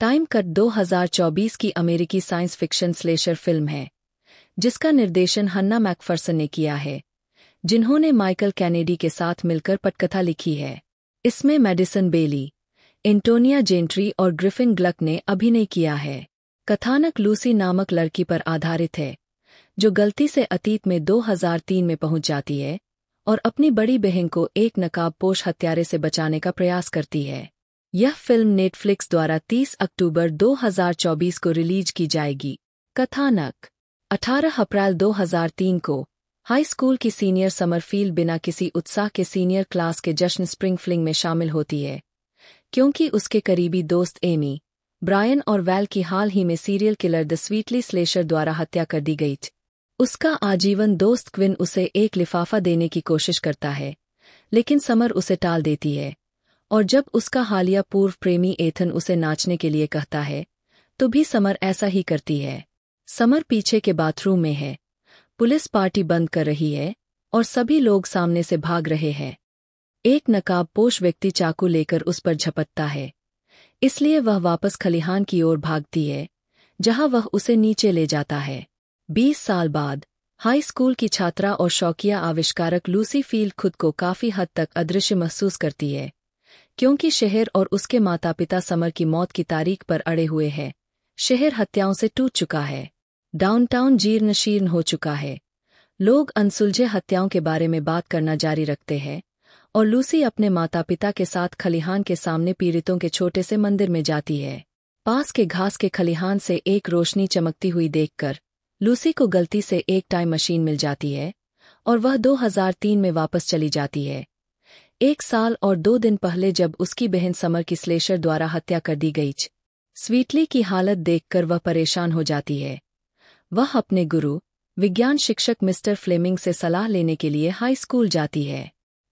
Time cut 2024 की अमेरिकी science fiction slasher film है जिसका निर्देशन हन्ना मैकफर्सन ने किया है जिन्होंने माइकल कैनेडी के साथ मिलकर पटकथा लिखी है इसमें मेडिसन बेली एंटोनिया जेंट्री और ग्रिफिन ग्लक ने अभिनय किया है कथानक लूसी नामक लड़की पर आधारित है जो गलती से अतीत में 2003 में पहुंच जाती है और अपनी बड़ी बहन को एक नकाबपोश हत्यारे से बचाने का प्रयास करती है यह फिल्म नेटफ्लिक्स द्वारा 30 अक्टूबर 2024 को रिलीज की जाएगी कथानक 18 अप्रैल 2003 को हाई स्कूल की सीनियर समरफील बिना किसी उत्साह के सीनियर क्लास के जश्न स्प्रिंग फ्लिंग में शामिल होती है क्योंकि उसके करीबी दोस्त एमी ब्रायन और वैल की हाल ही में serial killer the sweetly slasher द्वारा हत्या कर दी गई उसका आजीवन दोस्त क्विन उसे एक लिफाफा देने की कोशिश करता है लेकिन समर उसे टाल देती है और जब उसका हालिया पूर्व प्रेमी एथन उसे नाचने के लिए कहता है तो भी समर ऐसा ही करती है समर पीछे के बाथरूम में है पुलिस पार्टी बंद कर रही है और सभी लोग सामने से भाग रहे हैं एक नकाबपोश व्यक्ति चाकू लेकर उस पर झपटता है इसलिए वह वापस खलिहान की ओर भागती है जहां वह उसे नीचे ले जाता है बीस साल बाद हाई स्कूल की छात्रा और शौकिया आविष्कारक लूसी फील्ड खुद को काफी हद तक अदृश्य महसूस करती है क्योंकि शहर और उसके माता पिता समर की मौत की तारीख पर अड़े हुए हैं शहर हत्याओं से टूट चुका है डाउनटाउन जीर्ण शीर्ण हो चुका है लोग अनसुलझे हत्याओं के बारे में बात करना जारी रखते हैं और लूसी अपने माता पिता के साथ खलिहान के सामने पीड़ितों के छोटे से मंदिर में जाती है पास के घास के खलिहान से एक रोशनी चमकती हुई देखकर लूसी को गलती से एक टाइम मशीन मिल जाती है और वह 2003 में वापस चली जाती है एक साल और दो दिन पहले जब उसकी बहन समर किसलेशर द्वारा हत्या कर दी गई स्वीटली की हालत देखकर वह परेशान हो जाती है वह अपने गुरु विज्ञान शिक्षक मिस्टर फ्लेमिंग से सलाह लेने के लिए हाई स्कूल जाती है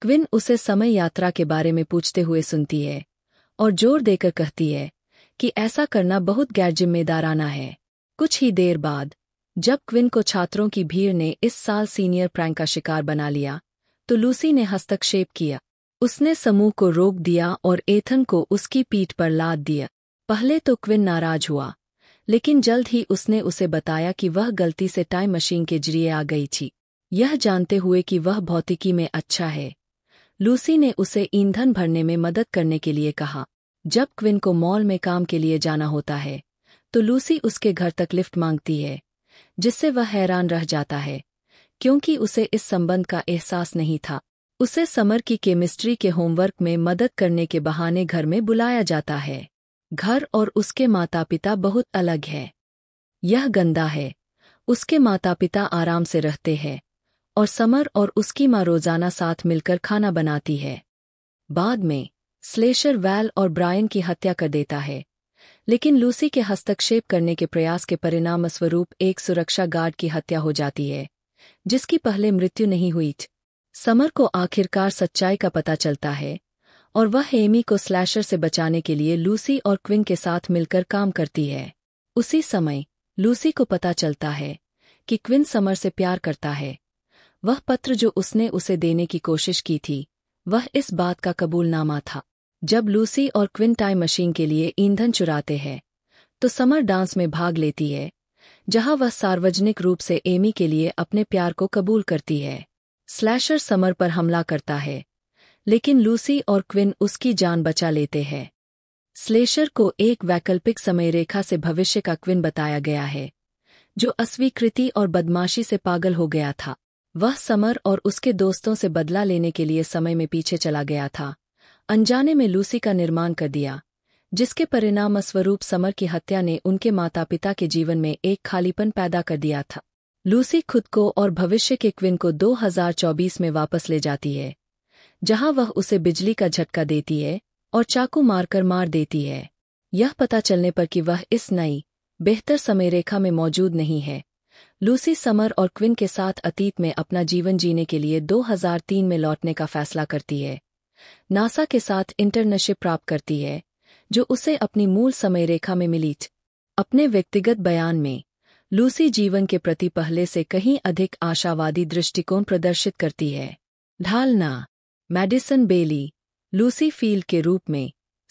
क्विन उसे समय यात्रा के बारे में पूछते हुए सुनती है और जोर देकर कहती है कि ऐसा करना बहुत गैर जिम्मेदाराना है कुछ ही देर बाद जब क्विन को छात्रों की भीड़ ने इस साल सीनियर प्रैंक का शिकार बना लिया तो लूसी ने हस्तक्षेप किया उसने समूह को रोक दिया और एथन को उसकी पीठ पर लाद दिया पहले तो क्विन नाराज हुआ लेकिन जल्द ही उसने उसे बताया कि वह गलती से टाइम मशीन के जरिए आ गई थी यह जानते हुए कि वह भौतिकी में अच्छा है लूसी ने उसे ईंधन भरने में मदद करने के लिए कहा जब क्विन को मॉल में काम के लिए जाना होता है तो लूसी उसके घर तक लिफ्ट मांगती है जिससे वह हैरान रह जाता है क्योंकि उसे इस संबंध का एहसास नहीं था उसे समर की केमिस्ट्री के होमवर्क में मदद करने के बहाने घर में बुलाया जाता है घर और उसके माता पिता बहुत अलग है यह गंदा है उसके माता पिता आराम से रहते हैं और समर और उसकी माँ रोजाना साथ मिलकर खाना बनाती है बाद में स्लेशर वैल और ब्रायन की हत्या कर देता है लेकिन लूसी के हस्तक्षेप करने के प्रयास के परिणामस्वरूप एक सुरक्षा गार्ड की हत्या हो जाती है जिसकी पहले मृत्यु नहीं हुई समर को आखिरकार सच्चाई का पता चलता है और वह एमी को स्लैशर से बचाने के लिए लूसी और क्विन के साथ मिलकर काम करती है उसी समय लूसी को पता चलता है कि क्विन समर से प्यार करता है वह पत्र जो उसने उसे देने की कोशिश की थी वह इस बात का कबूलनामा था जब लूसी और क्विन टाइम मशीन के लिए ईंधन चुराते हैं तो समर डांस में भाग लेती है जहां वह सार्वजनिक रूप से एमी के लिए अपने प्यार को कबूल करती है स्लैशर समर पर हमला करता है लेकिन लूसी और क्विन उसकी जान बचा लेते हैं स्लेशर को एक वैकल्पिक समय रेखा से भविष्य का क्विन बताया गया है जो अस्वीकृति और बदमाशी से पागल हो गया था वह समर और उसके दोस्तों से बदला लेने के लिए समय में पीछे चला गया था अनजाने में लूसी का निर्माण कर दिया जिसके परिणामस्वरूप समर की हत्या ने उनके माता पिता के जीवन में एक खालीपन पैदा कर दिया था लूसी खुद को और भविष्य के क्विन को 2024 में वापस ले जाती है जहां वह उसे बिजली का झटका देती है और चाकू मारकर मार देती है यह पता चलने पर कि वह इस नई बेहतर समय रेखा में मौजूद नहीं है लूसी समर और क्विन के साथ अतीत में अपना जीवन जीने के लिए 2003 में लौटने का फैसला करती है नासा के साथ इंटर्नशिप प्राप्त करती है जो उसे अपनी मूल समय रेखा में मिली अपने व्यक्तिगत बयान में लूसी जीवन के प्रति पहले से कहीं अधिक आशावादी दृष्टिकोण प्रदर्शित करती है ढालना मैडिसन बेली लूसी फील्ड के रूप में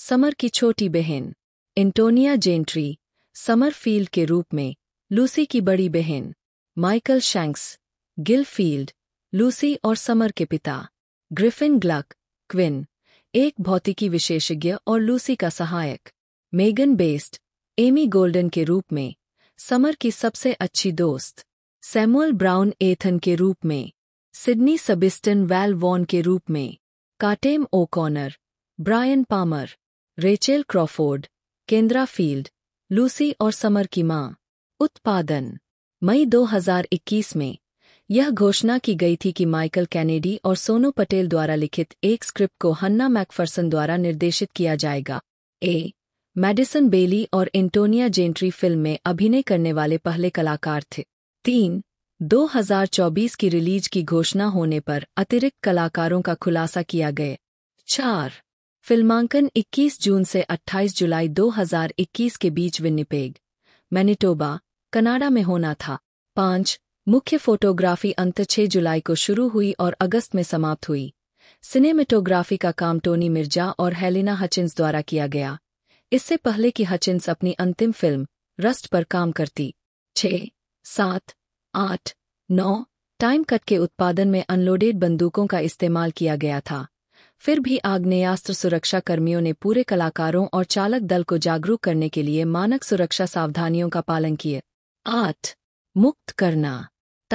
समर की छोटी बहन एंटोनिया जेंट्री समर फील्ड के रूप में लूसी की बड़ी बहन Michael Shanks Gil Field Lucy और समर के पिता ग्रिफिन ग्लक क्विन एक भौतिकी विशेषज्ञ और लूसी का सहायक मेगन बेस्ड एमी गोल्डन के रूप में समर की सबसे अच्छी दोस्त सैमुअल ब्राउन एथन के रूप में सिडनी सबिस्टन वैल वॉन के रूप में काटेम O'Connor Brian Palmer Rachel Crawford Kendra Field Lucy और समर की मां उत्पादन मई 2021 में यह घोषणा की गई थी कि माइकल कैनेडी और सोनू पटेल द्वारा लिखित एक स्क्रिप्ट को हन्ना मैकफर्सन द्वारा निर्देशित किया जाएगा ए मैडिसन बेली और एंटोनिया जेंट्री फिल्म में अभिनय करने वाले पहले कलाकार थे तीन 2024 की रिलीज की घोषणा होने पर अतिरिक्त कलाकारों का खुलासा किया गया चार फिल्मांकन 21 जून से 28 जुलाई 2021 के बीच विनिपेग मैनिटोबा कनाडा में होना था पांच मुख्य फोटोग्राफी अंत 6 जुलाई को शुरू हुई और अगस्त में समाप्त हुई सिनेमेटोग्राफी का काम टोनी मिर्जा और हेलिना हचिन्स द्वारा किया गया इससे पहले कि हचिन्स अपनी अंतिम फिल्म रस्ट पर काम करती छः सात आठ नौ टाइम कट के उत्पादन में अनलोडेड बंदूकों का इस्तेमाल किया गया था फिर भी आग्नेयास्त्र सुरक्षा कर्मियों ने पूरे कलाकारों और चालक दल को जागरूक करने के लिए मानक सुरक्षा सावधानियों का पालन किया आठ मुक्त करना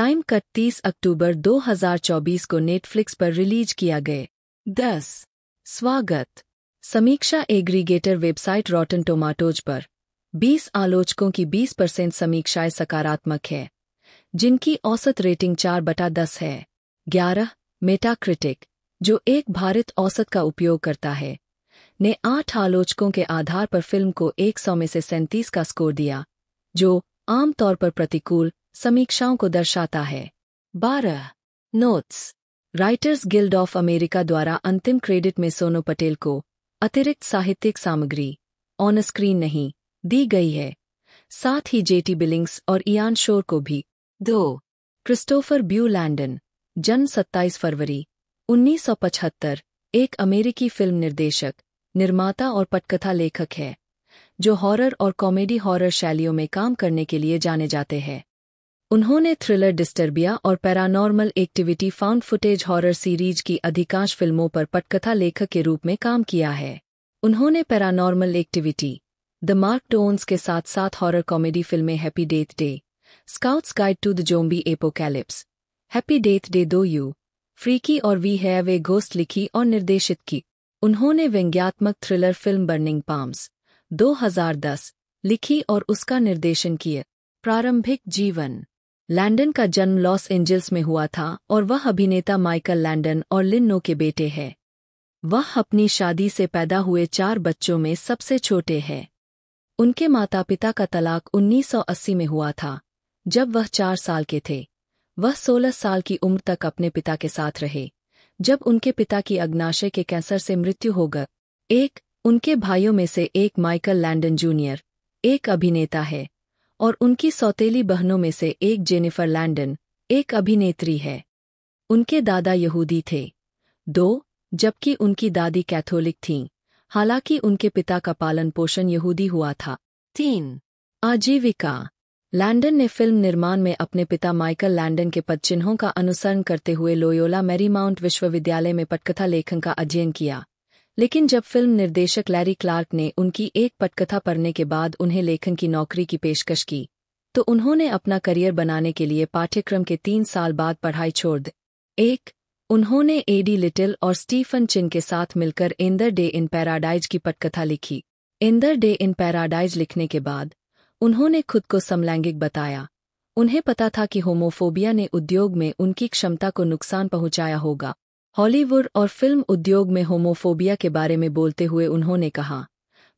टाइम कट तीस अक्टूबर 2024 को नेटफ्लिक्स पर रिलीज किया गए दस स्वागत समीक्षा एग्रीगेटर वेबसाइट रॉटन टोमाटोज पर 20 आलोचकों की 20 परसेंट समीक्षाएं सकारात्मक है जिनकी औसत रेटिंग चार बटा दस है ग्यारह मेटाक्रिटिक जो एक भारत औसत का उपयोग करता है ने आठ आलोचकों के आधार पर फिल्म को एक सौ में से सैंतीस का स्कोर दिया जो आमतौर पर प्रतिकूल समीक्षाओं को दर्शाता है बारह notes writers guild of America द्वारा अंतिम क्रेडिट में सोनो पटेल को अतिरिक्त साहित्यिक सामग्री ऑन स्क्रीन नहीं दी गई है साथ ही जेटी बिलिंग्स और इयान शोर को भी दो क्रिस्टोफर ब्यू लैंडन जन्म 27 फरवरी 1975 एक अमेरिकी फिल्म निर्देशक निर्माता और पटकथा लेखक है जो हॉरर और कॉमेडी हॉरर शैलियों में काम करने के लिए जाने जाते हैं उन्होंने थ्रिलर डिस्टर्बिया और paranormal activity found footage horror series की अधिकांश फिल्मों पर पटकथा लेखक के रूप में काम किया है उन्होंने paranormal activity the marked ones के साथ साथ हॉरर कॉमेडी फिल्में happy death day scouts guide to the zombie apocalypse happy death day दो यू फ्रीकी और वी हैव ए घोस्ट लिखी और निर्देशित की उन्होंने व्यंग्यात्मक थ्रिलर फिल्म बर्निंग पाम्स 2010 लिखी और उसका निर्देशन किया प्रारंभिक जीवन लैंडन का जन्म लॉस एंजल्स में हुआ था और वह अभिनेता माइकल लैंडन और लिन्नो के बेटे है वह अपनी शादी से पैदा हुए चार बच्चों में सबसे छोटे हैं उनके माता पिता का तलाक 1980 में हुआ था जब वह चार साल के थे वह सोलह साल की उम्र तक अपने पिता के साथ रहे जब उनके पिता की अग्नाशय के कैंसर से मृत्यु हो गई एक उनके भाइयों में से एक माइकल लैंडन जूनियर एक अभिनेता है और उनकी सौतेली बहनों में से एक जेनिफर लैंडन एक अभिनेत्री है उनके दादा यहूदी थे दो जबकि उनकी दादी कैथोलिक थीं हालांकि उनके पिता का पालन पोषण यहूदी हुआ था तीन आजीविका लैंडन ने फिल्म निर्माण में अपने पिता माइकल लैंडन के पदचिन्हों का अनुसरण करते हुए लोयोला मैरीमाउंट विश्वविद्यालय में पटकथा लेखन का अध्ययन किया लेकिन जब फिल्म निर्देशक लैरी क्लार्क ने उनकी एक पटकथा पढ़ने के बाद उन्हें लेखन की नौकरी की पेशकश की तो उन्होंने अपना करियर बनाने के लिए पाठ्यक्रम के तीन साल बाद पढ़ाई छोड़ दी एक उन्होंने एडी लिटिल और स्टीफन चिन के साथ मिलकर इंदर डे इन पैराडाइज की पटकथा लिखी इंदर डे इन पैराडाइज लिखने के बाद उन्होंने खुद को समलैंगिक बताया उन्हें पता था कि होमोफोबिया ने उद्योग में उनकी क्षमता को नुकसान पहुंचाया होगा हॉलीवुड और फिल्म उद्योग में होमोफोबिया के बारे में बोलते हुए उन्होंने कहा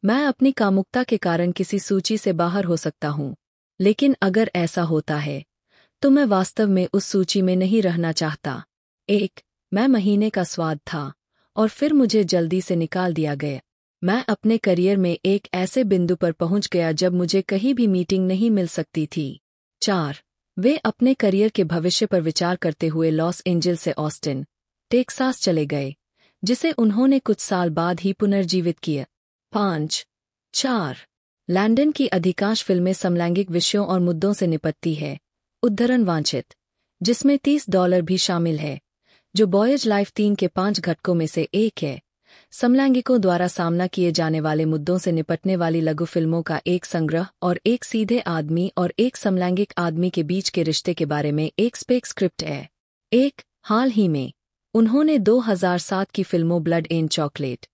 मैं अपनी कामुकता के कारण किसी सूची से बाहर हो सकता हूँ लेकिन अगर ऐसा होता है तो मैं वास्तव में उस सूची में नहीं रहना चाहता एक मैं महीने का स्वाद था और फिर मुझे जल्दी से निकाल दिया गया मैं अपने करियर में एक ऐसे बिंदु पर पहुंच गया जब मुझे कहीं भी मीटिंग नहीं मिल सकती थी चार वे अपने करियर के भविष्य पर विचार करते हुए लॉस एंजल से ऑस्टिन टेक्सास चले गए जिसे उन्होंने कुछ साल बाद ही पुनर्जीवित किया पांच चार लैंडन की अधिकांश फिल्में समलैंगिक विषयों और मुद्दों से निपटती है उद्धरण वांछित जिसमें तीस डॉलर भी शामिल है जो बॉयज लाइफ तीन के पांच घटकों में से एक है समलैंगिकों द्वारा सामना किए जाने वाले मुद्दों से निपटने वाली लघु फिल्मों का एक संग्रह और एक सीधे आदमी और एक समलैंगिक आदमी के बीच के रिश्ते के बारे में एक स्पेक स्क्रिप्ट है एक हाल ही में उन्होंने 2007 की फिल्मों blood in chocolate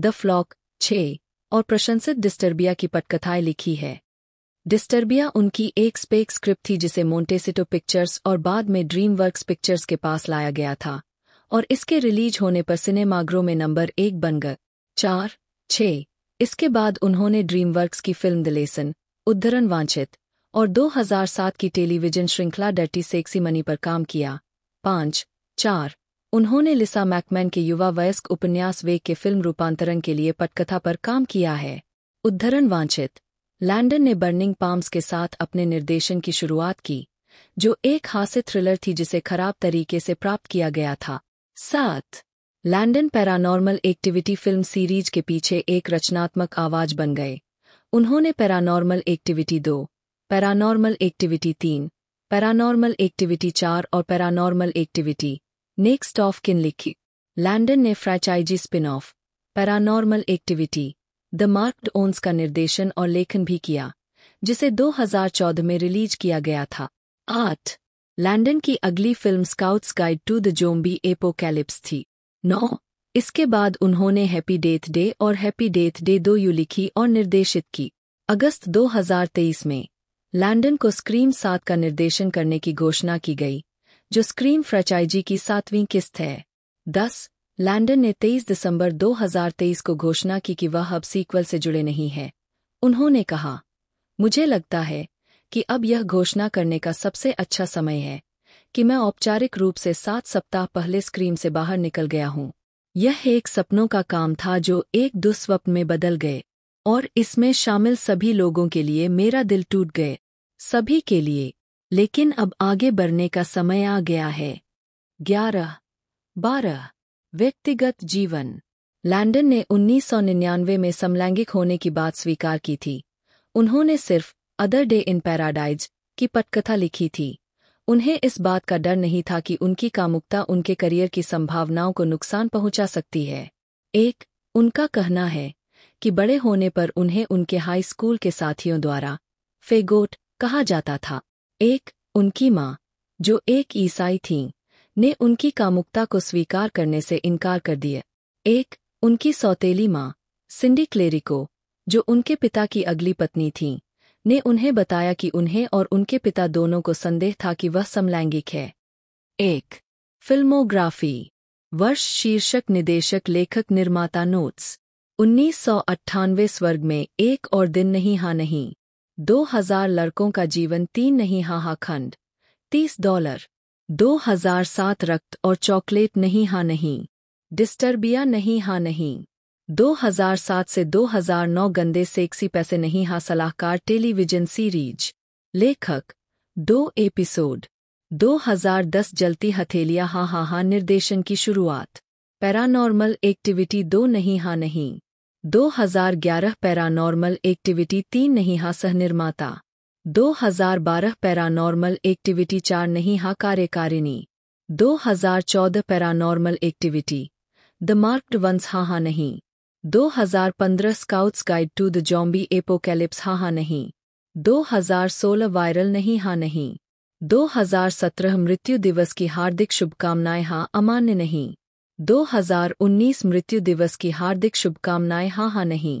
the flock छे और प्रशंसित डिस्टर्बिया की पटकथाएं लिखी है डिस्टर्बिया उनकी एक स्पेक स्क्रिप्ट थी जिसे मोन्टेसिटो पिक्चर्स और बाद में ड्रीमवर्क्स पिक्चर्स के पास लाया गया था और इसके रिलीज होने पर सिनेमाग्रो में नंबर एक बन गए चार छ इसके बाद उन्होंने ड्रीमवर्क्स की फिल्म द लेसन उद्धरण वांछित और 2007 की टेलीविजन श्रृंखला डर्टी सेक्सी मनी पर काम किया पांच चार उन्होंने लिसा मैकमैन के युवा वयस्क उपन्यास वे के फिल्म रूपांतरण के लिए पटकथा पर काम किया है उद्धरण वांछित लैंडन ने बर्निंग पाम्स के साथ अपने निर्देशन की शुरुआत की जो एक हास्य थ्रिलर थी जिसे खराब तरीके से प्राप्त किया गया था साथ Landon paranormal activity film series के पीछे एक रचनात्मक आवाज बन गए उन्होंने पैरानॉर्मल एक्टिविटी दो पैरानॉर्मल एक्टिविटी तीन पैरानॉर्मल एक्टिविटी चार और paranormal activity next of kin लिखी लैंडन ने franchise spin off paranormal activity the marked ones का निर्देशन और लेखन भी किया जिसे 2014 में रिलीज किया गया था आठ लैंडन की अगली film scouts guide to the zombie apocalypse थी नौ इसके बाद उन्होंने हैप्पी डेथ डे और हैप्पी डेथ डे दो यू लिखी और निर्देशित की अगस्त 2023 में लैंडन को स्क्रीम सात का निर्देशन करने की घोषणा की गई जो स्क्रीन फ्रेंचाइजी की सातवीं किस्त है दस लैंडन ने 23 दिसंबर 2023 को घोषणा की कि वह अब सीक्वल से जुड़े नहीं है उन्होंने कहा मुझे लगता है कि अब यह घोषणा करने का सबसे अच्छा समय है कि मैं औपचारिक रूप से सात सप्ताह पहले स्क्रीन से बाहर निकल गया हूं यह एक सपनों का काम था जो एक दुस्वप्न में बदल गए और इसमें शामिल सभी लोगों के लिए मेरा दिल टूट गए सभी के लिए लेकिन अब आगे बढ़ने का समय आ गया है ग्यारह बारह व्यक्तिगत जीवन लैंडन ने 1999 में समलैंगिक होने की बात स्वीकार की थी उन्होंने सिर्फ अदर डे इन पैराडाइज की पटकथा लिखी थी उन्हें इस बात का डर नहीं था कि उनकी कामुकता उनके करियर की संभावनाओं को नुकसान पहुंचा सकती है एक उनका कहना है कि बड़े होने पर उन्हें उनके हाई स्कूल के साथियों द्वारा फेगोट कहा जाता था एक उनकी माँ जो एक ईसाई थीं ने उनकी कामुकता को स्वीकार करने से इनकार कर दिया एक उनकी सौतेली माँ सिंडी क्लेरिको जो उनके पिता की अगली पत्नी थीं ने उन्हें बताया कि उन्हें और उनके पिता दोनों को संदेह था कि वह समलैंगिक है एक फिल्मोग्राफी वर्ष शीर्षक निदेशक लेखक निर्माता नोट्स उन्नीस सौ अट्ठानवे स्वर्ग में एक और दिन नहीं हा नहीं दो हजार लड़कों का जीवन तीन नहीं खंड तीस डॉलर दो हजार सात रक्त और चॉकलेट नहीं हा नहीं डिस्टर्बिया नहीं हा नहीं दो हज़ार सात से दो हज़ार नौ गंदे सेक्सी पैसे नहीं हा सलाहकार टेलीविजन सीरीज लेखक दो एपिसोड 2010 जलती हथेलियां हा हा हा निर्देशन की शुरुआत पैरानॉर्मल एक्टिविटी दो नहीं हा नहीं 2011 पैरानॉर्मल एक्टिविटी तीन नहीं हा सह निर्माता 2012 पैरानॉर्मल एक्टिविटी चार नहीं हा कार्यकारिणी 2014 paranormal activity the marked ones हा हा नहीं 2015 scouts guide to the zombie apocalypse हा हा नहीं 2016 वायरल नहीं हा नहीं 2017 मृत्यु दिवस की हार्दिक शुभकामनाएं हा अमान्य नहीं 2019 मृत्यु दिवस की हार्दिक शुभकामनाएं हाँ हाँ नहीं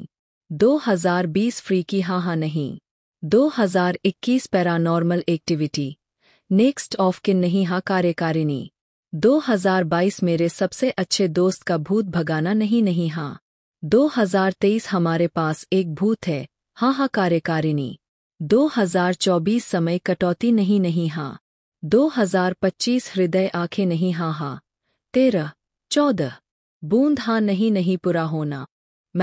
2020 फ्री की हाँ हाँ नहीं 2021 paranormal activity next of kin नहीं हाँ कार्यकारिणी 2022 मेरे सबसे अच्छे दोस्त का भूत भगाना नहीं नहीं हाँ 2023 हमारे पास एक भूत है हाँ हाँ कार्यकारिणी 2024 समय कटौती नहीं नहीं हाँ 2025 हृदय आंखें नहीं हाँ हाँ तेरह चौदह बूंद हाँ नहीं नहीं पूरा होना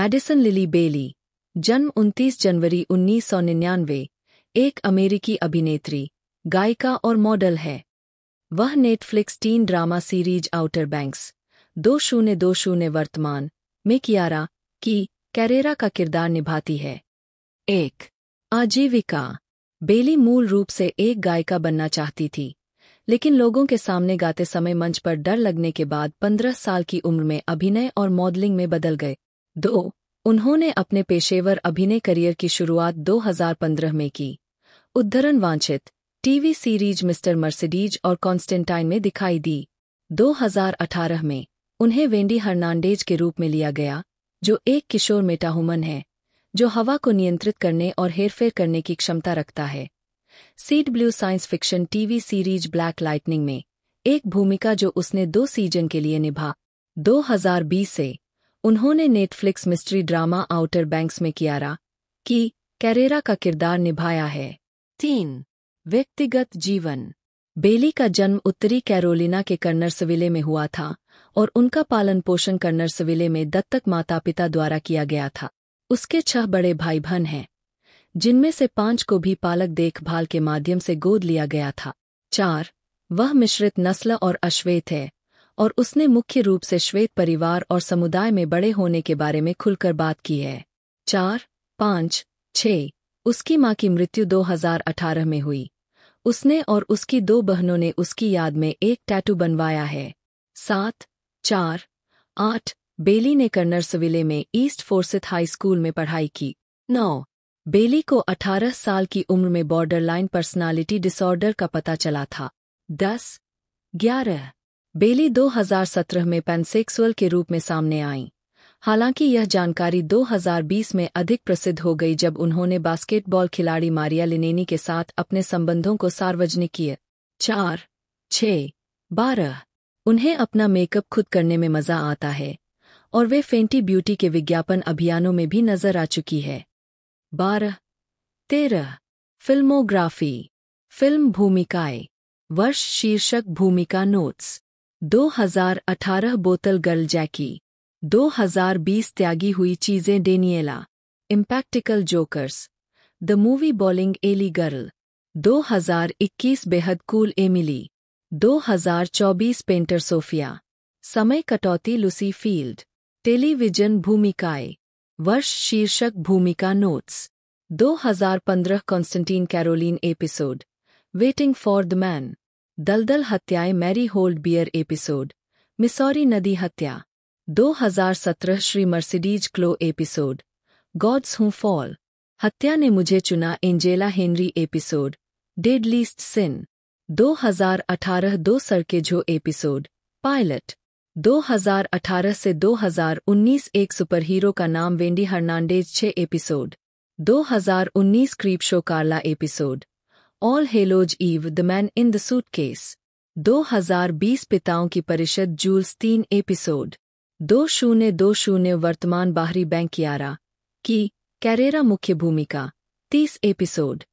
मेडिसन लिली बेली जन्म 29 जनवरी 1999 एक अमेरिकी अभिनेत्री गायिका और मॉडल है वह Netflix teen drama series outer banks दो शून्य दो शून्य वर्तमान में कियारा की कैरेरा का किरदार निभाती है एक आजीविका बेली मूल रूप से एक गायिका बनना चाहती थी लेकिन लोगों के सामने गाते समय मंच पर डर लगने के बाद पंद्रह साल की उम्र में अभिनय और मॉडलिंग में बदल गए दो उन्होंने अपने पेशेवर अभिनय करियर की शुरुआत 2015 में की उद्धरण वांछित टीवी सीरीज मिस्टर मर्सिडीज और कॉन्स्टेंटाइन में दिखाई दी 2018 में उन्हें वेंडी हर्नांडेज के रूप में लिया गया जो एक किशोर मेटाहुमन है जो हवा को नियंत्रित करने और हेरफेर करने की क्षमता रखता है सीट ब्लू science fiction TV series black lightning में एक भूमिका जो उसने दो सीजन के लिए निभा 2020 से उन्होंने Netflix mystery drama outer banks में कियारा की कैरेरा का किरदार निभाया है तीन व्यक्तिगत जीवन बेली का जन्म उत्तरी कैरोलिना के कर्नर्सविले में हुआ था और उनका पालन पोषण कर्नर्सविले में दत्तक माता पिता द्वारा किया गया था उसके छह बड़े भाई बहन हैं जिनमें से पांच को भी पालक देखभाल के माध्यम से गोद लिया गया था चार वह मिश्रित नस्ल और अश्वेत है और उसने मुख्य रूप से श्वेत परिवार और समुदाय में बड़े होने के बारे में खुलकर बात की है चार पाँच छ उसकी मां की मृत्यु 2018 में हुई उसने और उसकी दो बहनों ने उसकी याद में एक टैटू बनवाया है सात चार आठ बेली ने कर्नर सविले में ईस्ट फोर्सिथ हाई स्कूल में पढ़ाई की नौ बेली को 18 साल की उम्र में बॉर्डरलाइन पर्सनालिटी डिसऑर्डर का पता चला था 10, 11. बेली 2017 में पेनसेक्सुअल के रूप में सामने आई हालांकि यह जानकारी 2020 में अधिक प्रसिद्ध हो गई जब उन्होंने बास्केटबॉल खिलाड़ी मारिया लिनेनी के साथ अपने संबंधों को सार्वजनिक किए चार छ बारह उन्हें अपना मेकअप खुद करने में मज़ा आता है और वे फेंटी ब्यूटी के विज्ञापन अभियानों में भी नजर आ चुकी है बारह तेरह फिल्मोग्राफी फिल्म भूमिकाएं वर्ष शीर्षक भूमिका नोट्स 2018 बोतल गर्ल जैकी 2020 त्यागी हुई चीजें Daniela impractical jokers the movie bowling Ellie girl 2021 बेहद कूल एमिली 2024 पेंटर सोफिया समय कटौती लुसी फील्ड टेलीविजन भूमिकाएं वर्ष शीर्षक भूमिका notes 2015 Constantine Caroline episode waiting for the man दलदल हत्याएं मैरी होल्ड बियर एपिसोड मिसौरी नदी हत्या 2017 Shri Mercedes Chloe episode gods who fall हत्या ने मुझे चुना Angela Henry episode deadliest sin 2018 दो सड़के जो एपिसोड पायलट 2018 से 2019 एक सुपरहीरो का नाम वेंडी हर्नांडेज छः episode 2019 creep show Carla episode all halos eve the man in the suitcase दो पिताओं की परिषद जूल्स तीन एपिसोड दो शून्य दो शून्य वर्तमान बाहरी बैंक यारा की कैरेरा मुख्य भूमिका तीस एपिसोड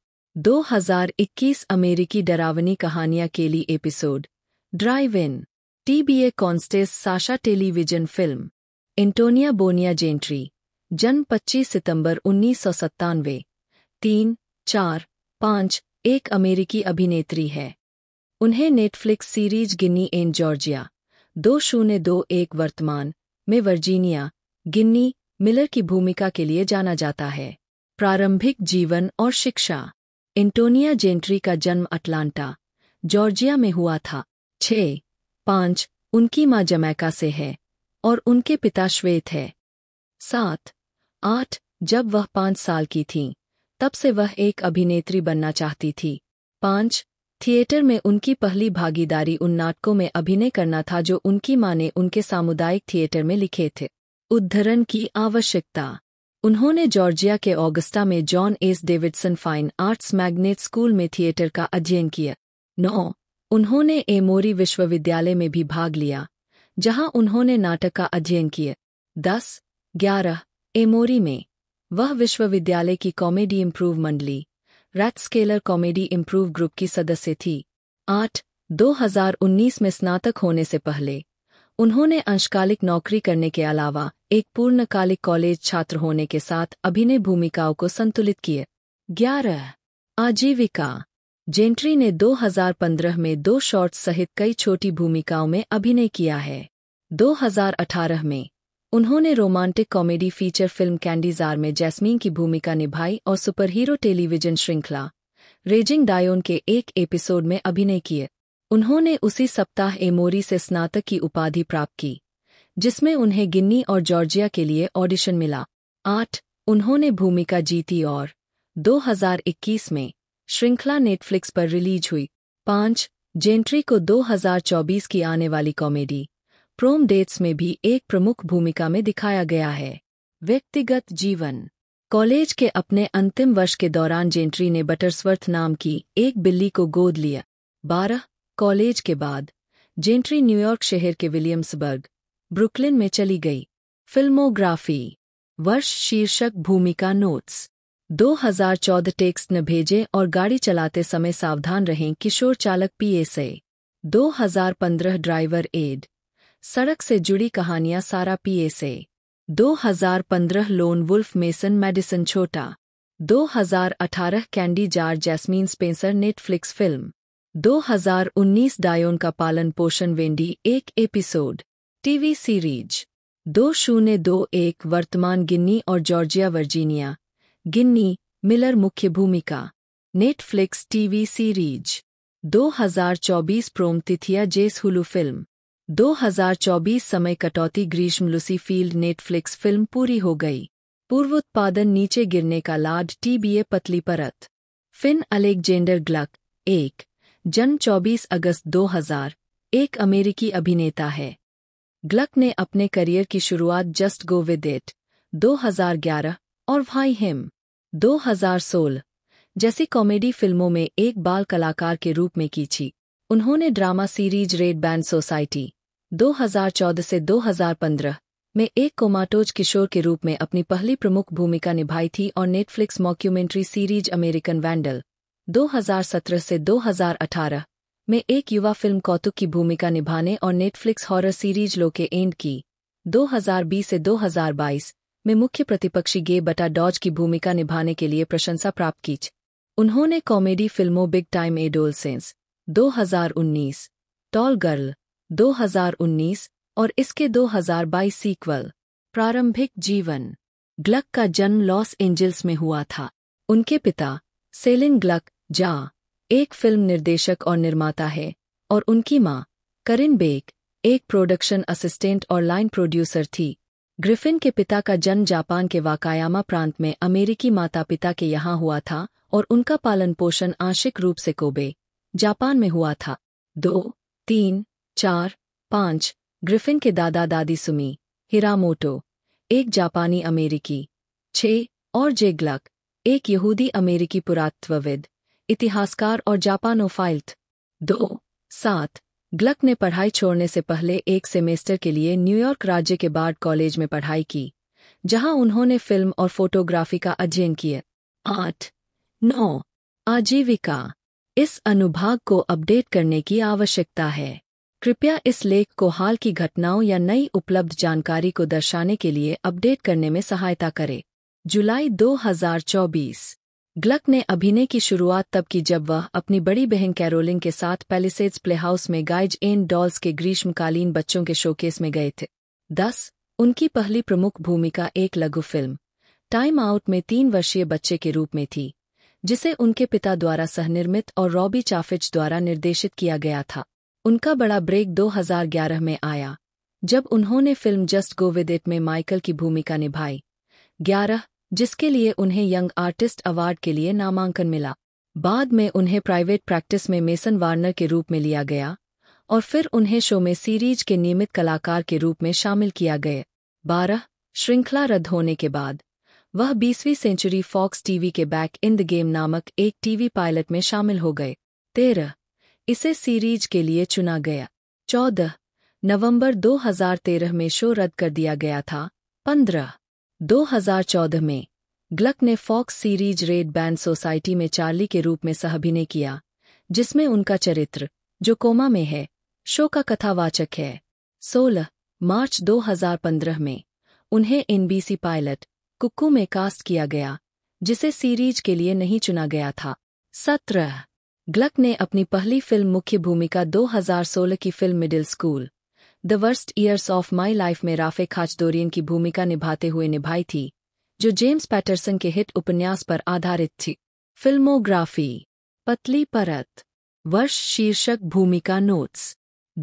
2021 अमेरिकी डरावनी कहानियां Kelly episode drive in TBA Constance Sasha television film Antonia बोनिया जेंट्री जन्म 25 सितंबर उन्नीस सौ सत्तानवे तीन चार पाँच एक अमेरिकी अभिनेत्री है उन्हें Netflix series Ginny and Georgia दो शून्य दो एक वर्तमान में वर्जीनिया गिन्नी मिलर की भूमिका के लिए जाना जाता है प्रारंभिक जीवन और शिक्षा एंटोनिया जेंट्री का जन्म अटलांटा जॉर्जिया में हुआ था छः पांच उनकी माँ जमैका से है और उनके पिता श्वेत है सात आठ जब वह पांच साल की थी तब से वह एक अभिनेत्री बनना चाहती थी पांच थिएटर में उनकी पहली भागीदारी उन नाटकों में अभिनय करना था जो उनकी माँ ने उनके सामुदायिक थिएटर में लिखे थे उद्धरण की आवश्यकता उन्होंने जॉर्जिया के ऑगस्टा में John S Davidson fine arts magnet school में थिएटर का अध्ययन किया नौ उन्होंने एमोरी विश्वविद्यालय में भी भाग लिया जहां उन्होंने नाटक का अध्ययन किया दस ग्यारह एमोरी में वह विश्वविद्यालय की कॉमेडी इम्प्रूव मंडली रैक्सकेलर कॉमेडी इम्प्रूव ग्रुप की सदस्य थी आठ 2019 में स्नातक होने से पहले उन्होंने अंशकालिक नौकरी करने के अलावा एक पूर्णकालिक कॉलेज छात्र होने के साथ अभिनय भूमिकाओं को संतुलित किए ग्यारह आजीविका जेंट्री ने 2015 में दो शॉर्ट्स सहित कई छोटी भूमिकाओं में अभिनय किया है 2018 में उन्होंने romantic comedy feature film Candy Jar में जैस्मीन की भूमिका निभाई और सुपरहीरो टेलीविजन श्रृंखला रेजिंग डायोन के एक एपिसोड में अभिनय किए उन्होंने उसी सप्ताह एमोरी से स्नातक की उपाधि प्राप्त की जिसमें उन्हें गिन्नी और जॉर्जिया के लिए ऑडिशन मिला आठ उन्होंने भूमिका जीती और 2021 में श्रृंखला नेटफ्लिक्स पर रिलीज हुई पांच जेंट्री को 2024 की आने वाली कॉमेडी प्रोम डेट्स में भी एक प्रमुख भूमिका में दिखाया गया है व्यक्तिगत जीवन कॉलेज के अपने अंतिम वर्ष के दौरान जेंट्री ने बटरस्वर्थ नाम की एक बिल्ली को गोद लिया बारह कॉलेज के बाद जेंट्री न्यूयॉर्क शहर के विलियम्सबर्ग ब्रुकलिन में चली गई फिल्मोग्राफी वर्ष शीर्षक भूमिका नोट्स 2014 टेक्स्ट न भेजें और गाड़ी चलाते समय सावधान रहें किशोर चालक पीएसए 2015 ड्राइवर एड सड़क से जुड़ी कहानियां Sara PSA 2015 lone wolf Mason Madison छोटा 2018 Candy Jar Jasmine Spencer Netflix film 2019 Dion का पालन पोषण वेंडी एक एपिसोड टीवी सीरीज दो शून्य दो एक वर्तमान गिन्नी और जॉर्जिया वर्जीनिया गिन्नी मिलर मुख्य भूमिका नेटफ्लिक्स टीवी सीरीज 2024 प्रोम तिथिया जेस हुलू फिल्म 2024 समय कटौती ग्रीष्म लुसी फील्ड नेटफ्लिक्स फिल्म पूरी हो गई पूर्व उत्पादन नीचे गिरने का लाड टीबीए पतली परत फिन अलेक्जेंडर ग्लक एक जन्म 24 अगस्त 2000 एक अमेरिकी अभिनेता है ग्लक ने अपने करियर की शुरुआत जस्ट गो विद इट 2011 और भाई हिम 2016 जैसी कॉमेडी फिल्मों में एक बाल कलाकार के रूप में की थी उन्होंने drama series Red Band Society 2014 से 2015 में एक कोमाटोज किशोर के रूप में अपनी पहली प्रमुख भूमिका निभाई थी और Netflix mockumentary series American Vandal 2017 से 2018 में एक युवा फिल्म कौतुक की भूमिका निभाने और Netflix horror series Locke and Key 2020 से 2022 में मुख्य प्रतिपक्षी गे बटा डॉज की भूमिका निभाने के लिए प्रशंसा प्राप्त की उन्होंने कॉमेडी फिल्मों बिग टाइम एडोलसेंस दो टॉल गर्ल 2019 और इसके 2022 सीक्वल प्रारंभिक जीवन ग्लक का जन्म लॉस एंजल्स में हुआ था उनके पिता सेलिन ग्लक जा एक फिल्म निर्देशक और निर्माता है और उनकी माँ करिन बेक एक प्रोडक्शन असिस्टेंट और लाइन प्रोड्यूसर थी ग्रिफिन के पिता का जन्म जापान के वाकायामा प्रांत में अमेरिकी माता पिता के यहाँ हुआ था और उनका पालन पोषण आंशिक रूप से कोबे जापान में हुआ था दो तीन चार पाँच ग्रिफिन के दादा दादी सुमी हिरामोटो एक जापानी अमेरिकी छ और जेग्लक एक यहूदी अमेरिकी पुरात्वविद इतिहासकार और जापानोफाइल्थ दो सात ग्लक ने पढ़ाई छोड़ने से पहले एक सेमेस्टर के लिए न्यूयॉर्क राज्य के बार्ड कॉलेज में पढ़ाई की जहां उन्होंने फिल्म और फोटोग्राफी का अध्ययन किया आठ नौ आजीविका इस अनुभाग को अपडेट करने की आवश्यकता है कृपया इस लेख को हाल की घटनाओं या नई उपलब्ध जानकारी को दर्शाने के लिए अपडेट करने में सहायता करें जुलाई 2024 ग्लक ने अभिनय की शुरुआत तब की जब वह अपनी बड़ी बहन कैरोलिन के साथ पैलिसेड्स प्लेहाउस में गाइज एन डॉल्स के ग्रीष्मकालीन बच्चों के शोकेस में गए थे दस उनकी पहली प्रमुख भूमिका एक लघु फिल्म टाइम आउट में तीन वर्षीय बच्चे के रूप में थी जिसे उनके पिता द्वारा सहनिर्मित और रॉबी चाफिच द्वारा निर्देशित किया गया था उनका बड़ा ब्रेक 2011 में आया जब उन्होंने film Just Go With It में माइकल की भूमिका निभाई ग्यारह जिसके लिए उन्हें यंग आर्टिस्ट अवार्ड के लिए नामांकन मिला बाद में उन्हें प्राइवेट प्रैक्टिस में मेसन वार्नर के रूप में लिया गया और फिर उन्हें शो में सीरीज के नियमित कलाकार के रूप में शामिल किया गया बारह श्रृंखला रद्द होने के बाद वह बीसवीं सेंचुरी फॉक्स टीवी के बैक इन द गेम नामक एक टीवी पायलट में शामिल हो गए तेरह इसे सीरीज के लिए चुना गया चौदह नवंबर 2013 में शो रद्द कर दिया गया था पंद्रह 2014 में ग्लक ने Fox series Red Band Society में चार्ली के रूप में सहभिनय किया जिसमें उनका चरित्र जो कोमा में है शो का कथावाचक है 16 मार्च 2015 में उन्हें एनबीसी पायलट कुक्कू में कास्ट किया गया जिसे सीरीज के लिए नहीं चुना गया था 17 ग्लक ने अपनी पहली फिल्म मुख्य भूमिका 2016 की film Middle School the Worst Years of My Life में राफे खाचदोरियन की भूमिका निभाते हुए निभाई थी जो जेम्स पैटरसन के हिट उपन्यास पर आधारित थी फिल्मोग्राफी पतली परत वर्ष शीर्षक भूमिका नोट्स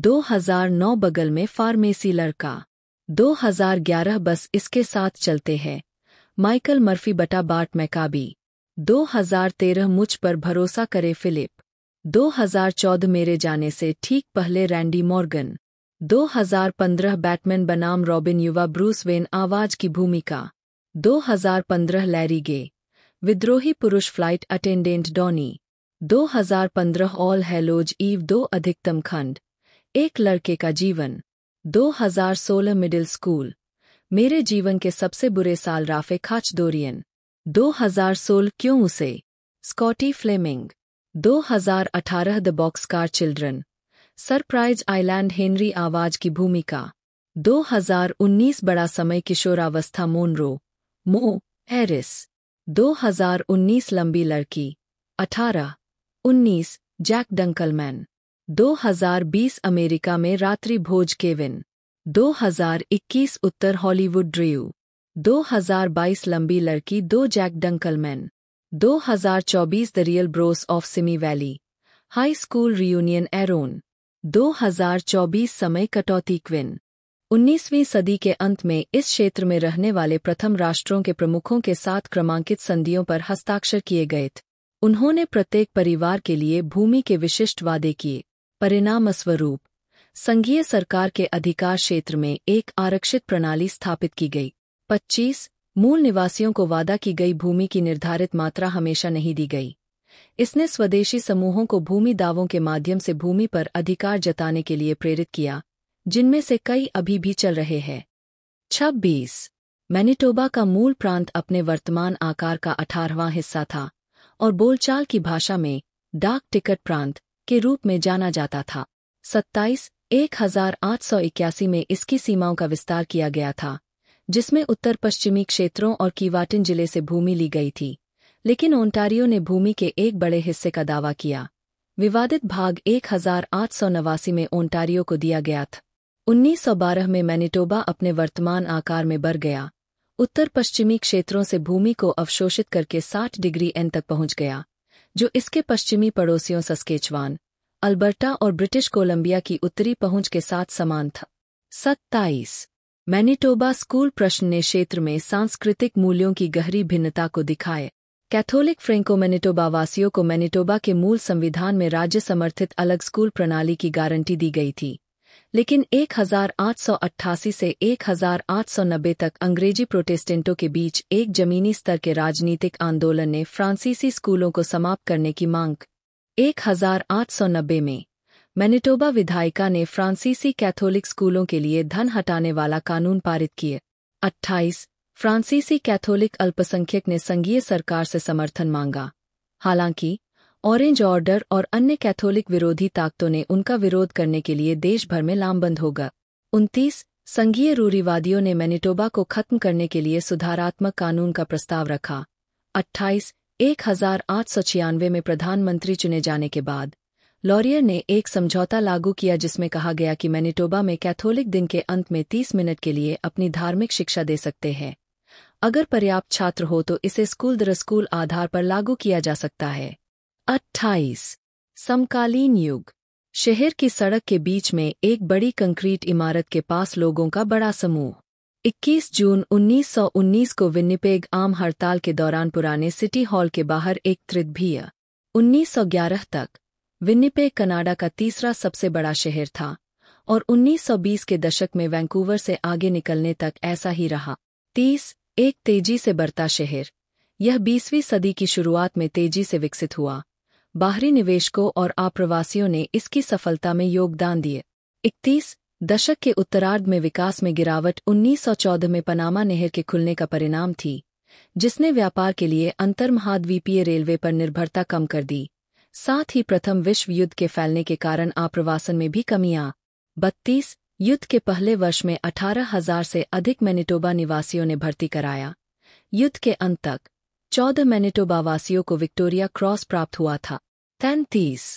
2009 बगल में फार्मेसी लड़का 2011 बस इसके साथ चलते हैं माइकल मर्फी बटा बाट मैकाबी 2013 मुझ पर भरोसा करे फिलिप 2014 मेरे जाने से ठीक पहले रैंडी मॉर्गन 2015 बैटमैन बनाम रॉबिन युवा ब्रूस वेन आवाज की भूमिका 2015 लैरी गे विद्रोही पुरुष flight attendant Donny 2015 All halos Eve दो अधिकतम खंड एक लड़के का जीवन 2016 मिडिल स्कूल मेरे जीवन के सबसे बुरे साल राफे खाच दोरियन 2016 क्यों उसे Scotty Fleming 2018 the Boxcar Children Surprise Island Henry आवाज की भूमिका 2019 बड़ा समय किशोरावस्था मोनरो मो एरिस 2019 लंबी लड़की 18 19 जैक डंकलमैन 2020 अमेरिका में रात्रि भोज केविन 2021 उत्तर हॉलीवुड ड्रियू 2022 लंबी लड़की दो Jack Dunkleman 2024 the Real Bros of Simi Valley high school reunion Aaron 2024 समय कटौती क्विन 19वीं सदी के अंत में इस क्षेत्र में रहने वाले प्रथम राष्ट्रों के प्रमुखों के साथ क्रमांकित संधियों पर हस्ताक्षर किए गए थे उन्होंने प्रत्येक परिवार के लिए भूमि के विशिष्ट वादे किए परिणामस्वरूप संघीय सरकार के अधिकार क्षेत्र में एक आरक्षित प्रणाली स्थापित की गई 25 मूल निवासियों को वादा की गई भूमि की निर्धारित मात्रा हमेशा नहीं दी गई इसने स्वदेशी समूहों को भूमि दावों के माध्यम से भूमि पर अधिकार जताने के लिए प्रेरित किया जिनमें से कई अभी भी चल रहे हैं छब्बीस मैनिटोबा का मूल प्रांत अपने वर्तमान आकार का अठारहवां हिस्सा था और बोलचाल की भाषा में डाक टिकट प्रांत के रूप में जाना जाता था सत्ताईस एक हजार आठ सौ इक्यासी में इसकी सीमाओं का विस्तार किया गया था जिसमें उत्तर पश्चिमी क्षेत्रों और कीवाटिन जिले से भूमि ली गई थी लेकिन ओंटारियो ने भूमि के एक बड़े हिस्से का दावा किया विवादित भाग एक हजार आठ सौ नवासी में ओंटारियो को दिया गया था 1912 में मैनिटोबा अपने वर्तमान आकार में बढ़ गया उत्तर पश्चिमी क्षेत्रों से भूमि को अवशोषित करके 60 डिग्री एन तक पहुंच गया जो इसके पश्चिमी पड़ोसियों सस्केचवान अल्बर्टा और ब्रिटिश कोलंबिया की उत्तरी पहुंच के साथ समान था सत्ताईस मैनिटोबा स्कूल प्रश्न ने क्षेत्र में सांस्कृतिक मूल्यों की गहरी भिन्नता को दिखाए कैथोलिक फ्रेंको मैनिटोबा वासियों को मैनिटोबा के मूल संविधान में राज्य समर्थित अलग स्कूल प्रणाली की गारंटी दी गई थी लेकिन 1888 से 1890 तक अंग्रेजी प्रोटेस्टेंटों के बीच एक जमीनी स्तर के राजनीतिक आंदोलन ने फ्रांसीसी स्कूलों को समाप्त करने की मांग 1890 में मैनिटोबा विधायिका ने फ्रांसीसी कैथोलिक स्कूलों के लिए धन हटाने वाला कानून पारित किए 28 फ्रांसीसी कैथोलिक अल्पसंख्यक ने संघीय सरकार से समर्थन मांगा हालांकि ऑरेंज ऑर्डर और अन्य कैथोलिक विरोधी ताकतों ने उनका विरोध करने के लिए देश भर में लामबंद होगा उनतीस संघीय रूढ़ीवादियों ने मैनिटोबा को खत्म करने के लिए सुधारात्मक कानून का प्रस्ताव रखा अट्ठाईस एक हजार आठ सौ छियानवे में प्रधानमंत्री चुने जाने के बाद लॉरियर ने एक समझौता लागू किया जिसमें कहा गया कि मैनिटोबा में कैथोलिक दिन के अंत में तीस मिनट के लिए अपनी धार्मिक शिक्षा दे सकते हैं अगर पर्याप्त छात्र हो तो इसे स्कूल दर स्कूल आधार पर लागू किया जा सकता है अट्ठाईस समकालीन युग शहर की सड़क के बीच में एक बड़ी कंक्रीट इमारत के पास लोगों का बड़ा समूह 21 जून 1919 को विन्नीपेग आम हड़ताल के दौरान पुराने सिटी हॉल के बाहर एक त्रिद्भीय 1911 तक विन्नीपेग कनाडा का तीसरा सबसे बड़ा शहर था और 1920 के दशक में वैंकूवर से आगे निकलने तक ऐसा ही रहा 30 एक तेजी से बढ़ता शहर यह बीसवीं सदी की शुरुआत में तेजी से विकसित हुआ बाहरी निवेशकों और आप्रवासियों ने इसकी सफलता में योगदान दिए इकतीस दशक के उत्तरार्ध में विकास में गिरावट 1914 में पनामा नहर के खुलने का परिणाम थी जिसने व्यापार के लिए अंतर महाद्वीपीय रेलवे पर निर्भरता कम कर दी साथ ही प्रथम विश्व युद्ध के फैलने के कारण आप्रवासन में भी कमी आ बत्तीस युद्ध के पहले वर्ष में अठारह हजार से अधिक मैनिटोबा निवासियों ने भर्ती कराया युद्ध के अंत तक चौदह वासियों को विक्टोरिया क्रॉस प्राप्त हुआ था तैंतीस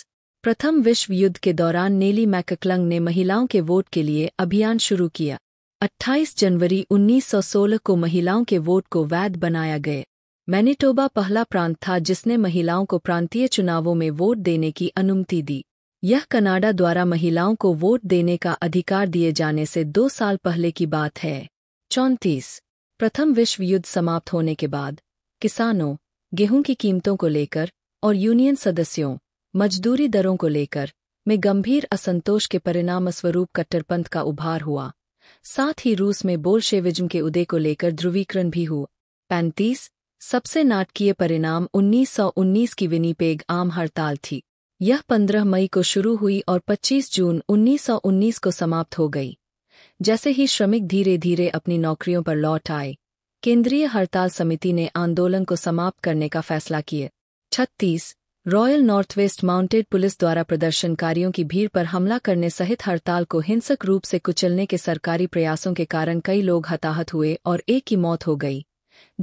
प्रथम विश्व युद्ध के दौरान नेली मैककलंग ने महिलाओं के वोट के लिए अभियान शुरू किया 28 जनवरी 1916 को महिलाओं के वोट को वैध बनाया गया मैनिटोबा पहला प्रांत था जिसने महिलाओं को प्रांतीय चुनावों में वोट देने की अनुमति दी यह कनाडा द्वारा महिलाओं को वोट देने का अधिकार दिए जाने से दो साल पहले की बात है चौंतीस प्रथम विश्व युद्ध समाप्त होने के बाद किसानों गेहूं की कीमतों को लेकर और यूनियन सदस्यों मजदूरी दरों को लेकर में गंभीर असंतोष के परिणाम स्वरूप कट्टरपंथ का उभार हुआ साथ ही रूस में बोलशेविज्म के उदय को लेकर ध्रुवीकरण भी हुआ पैंतीस सबसे नाटकीय परिणाम 1919 की विनीपेग आम हड़ताल थी यह 15 मई को शुरू हुई और 25 जून 1919 को समाप्त हो गई जैसे ही श्रमिक धीरे धीरे अपनी नौकरियों पर लौट आए केंद्रीय हड़ताल समिति ने आंदोलन को समाप्त करने का फैसला किया छत्तीस रॉयल नॉर्थवेस्ट माउंटेड पुलिस द्वारा प्रदर्शनकारियों की भीड़ पर हमला करने सहित हड़ताल को हिंसक रूप से कुचलने के सरकारी प्रयासों के कारण कई लोग हताहत हुए और एक की मौत हो गई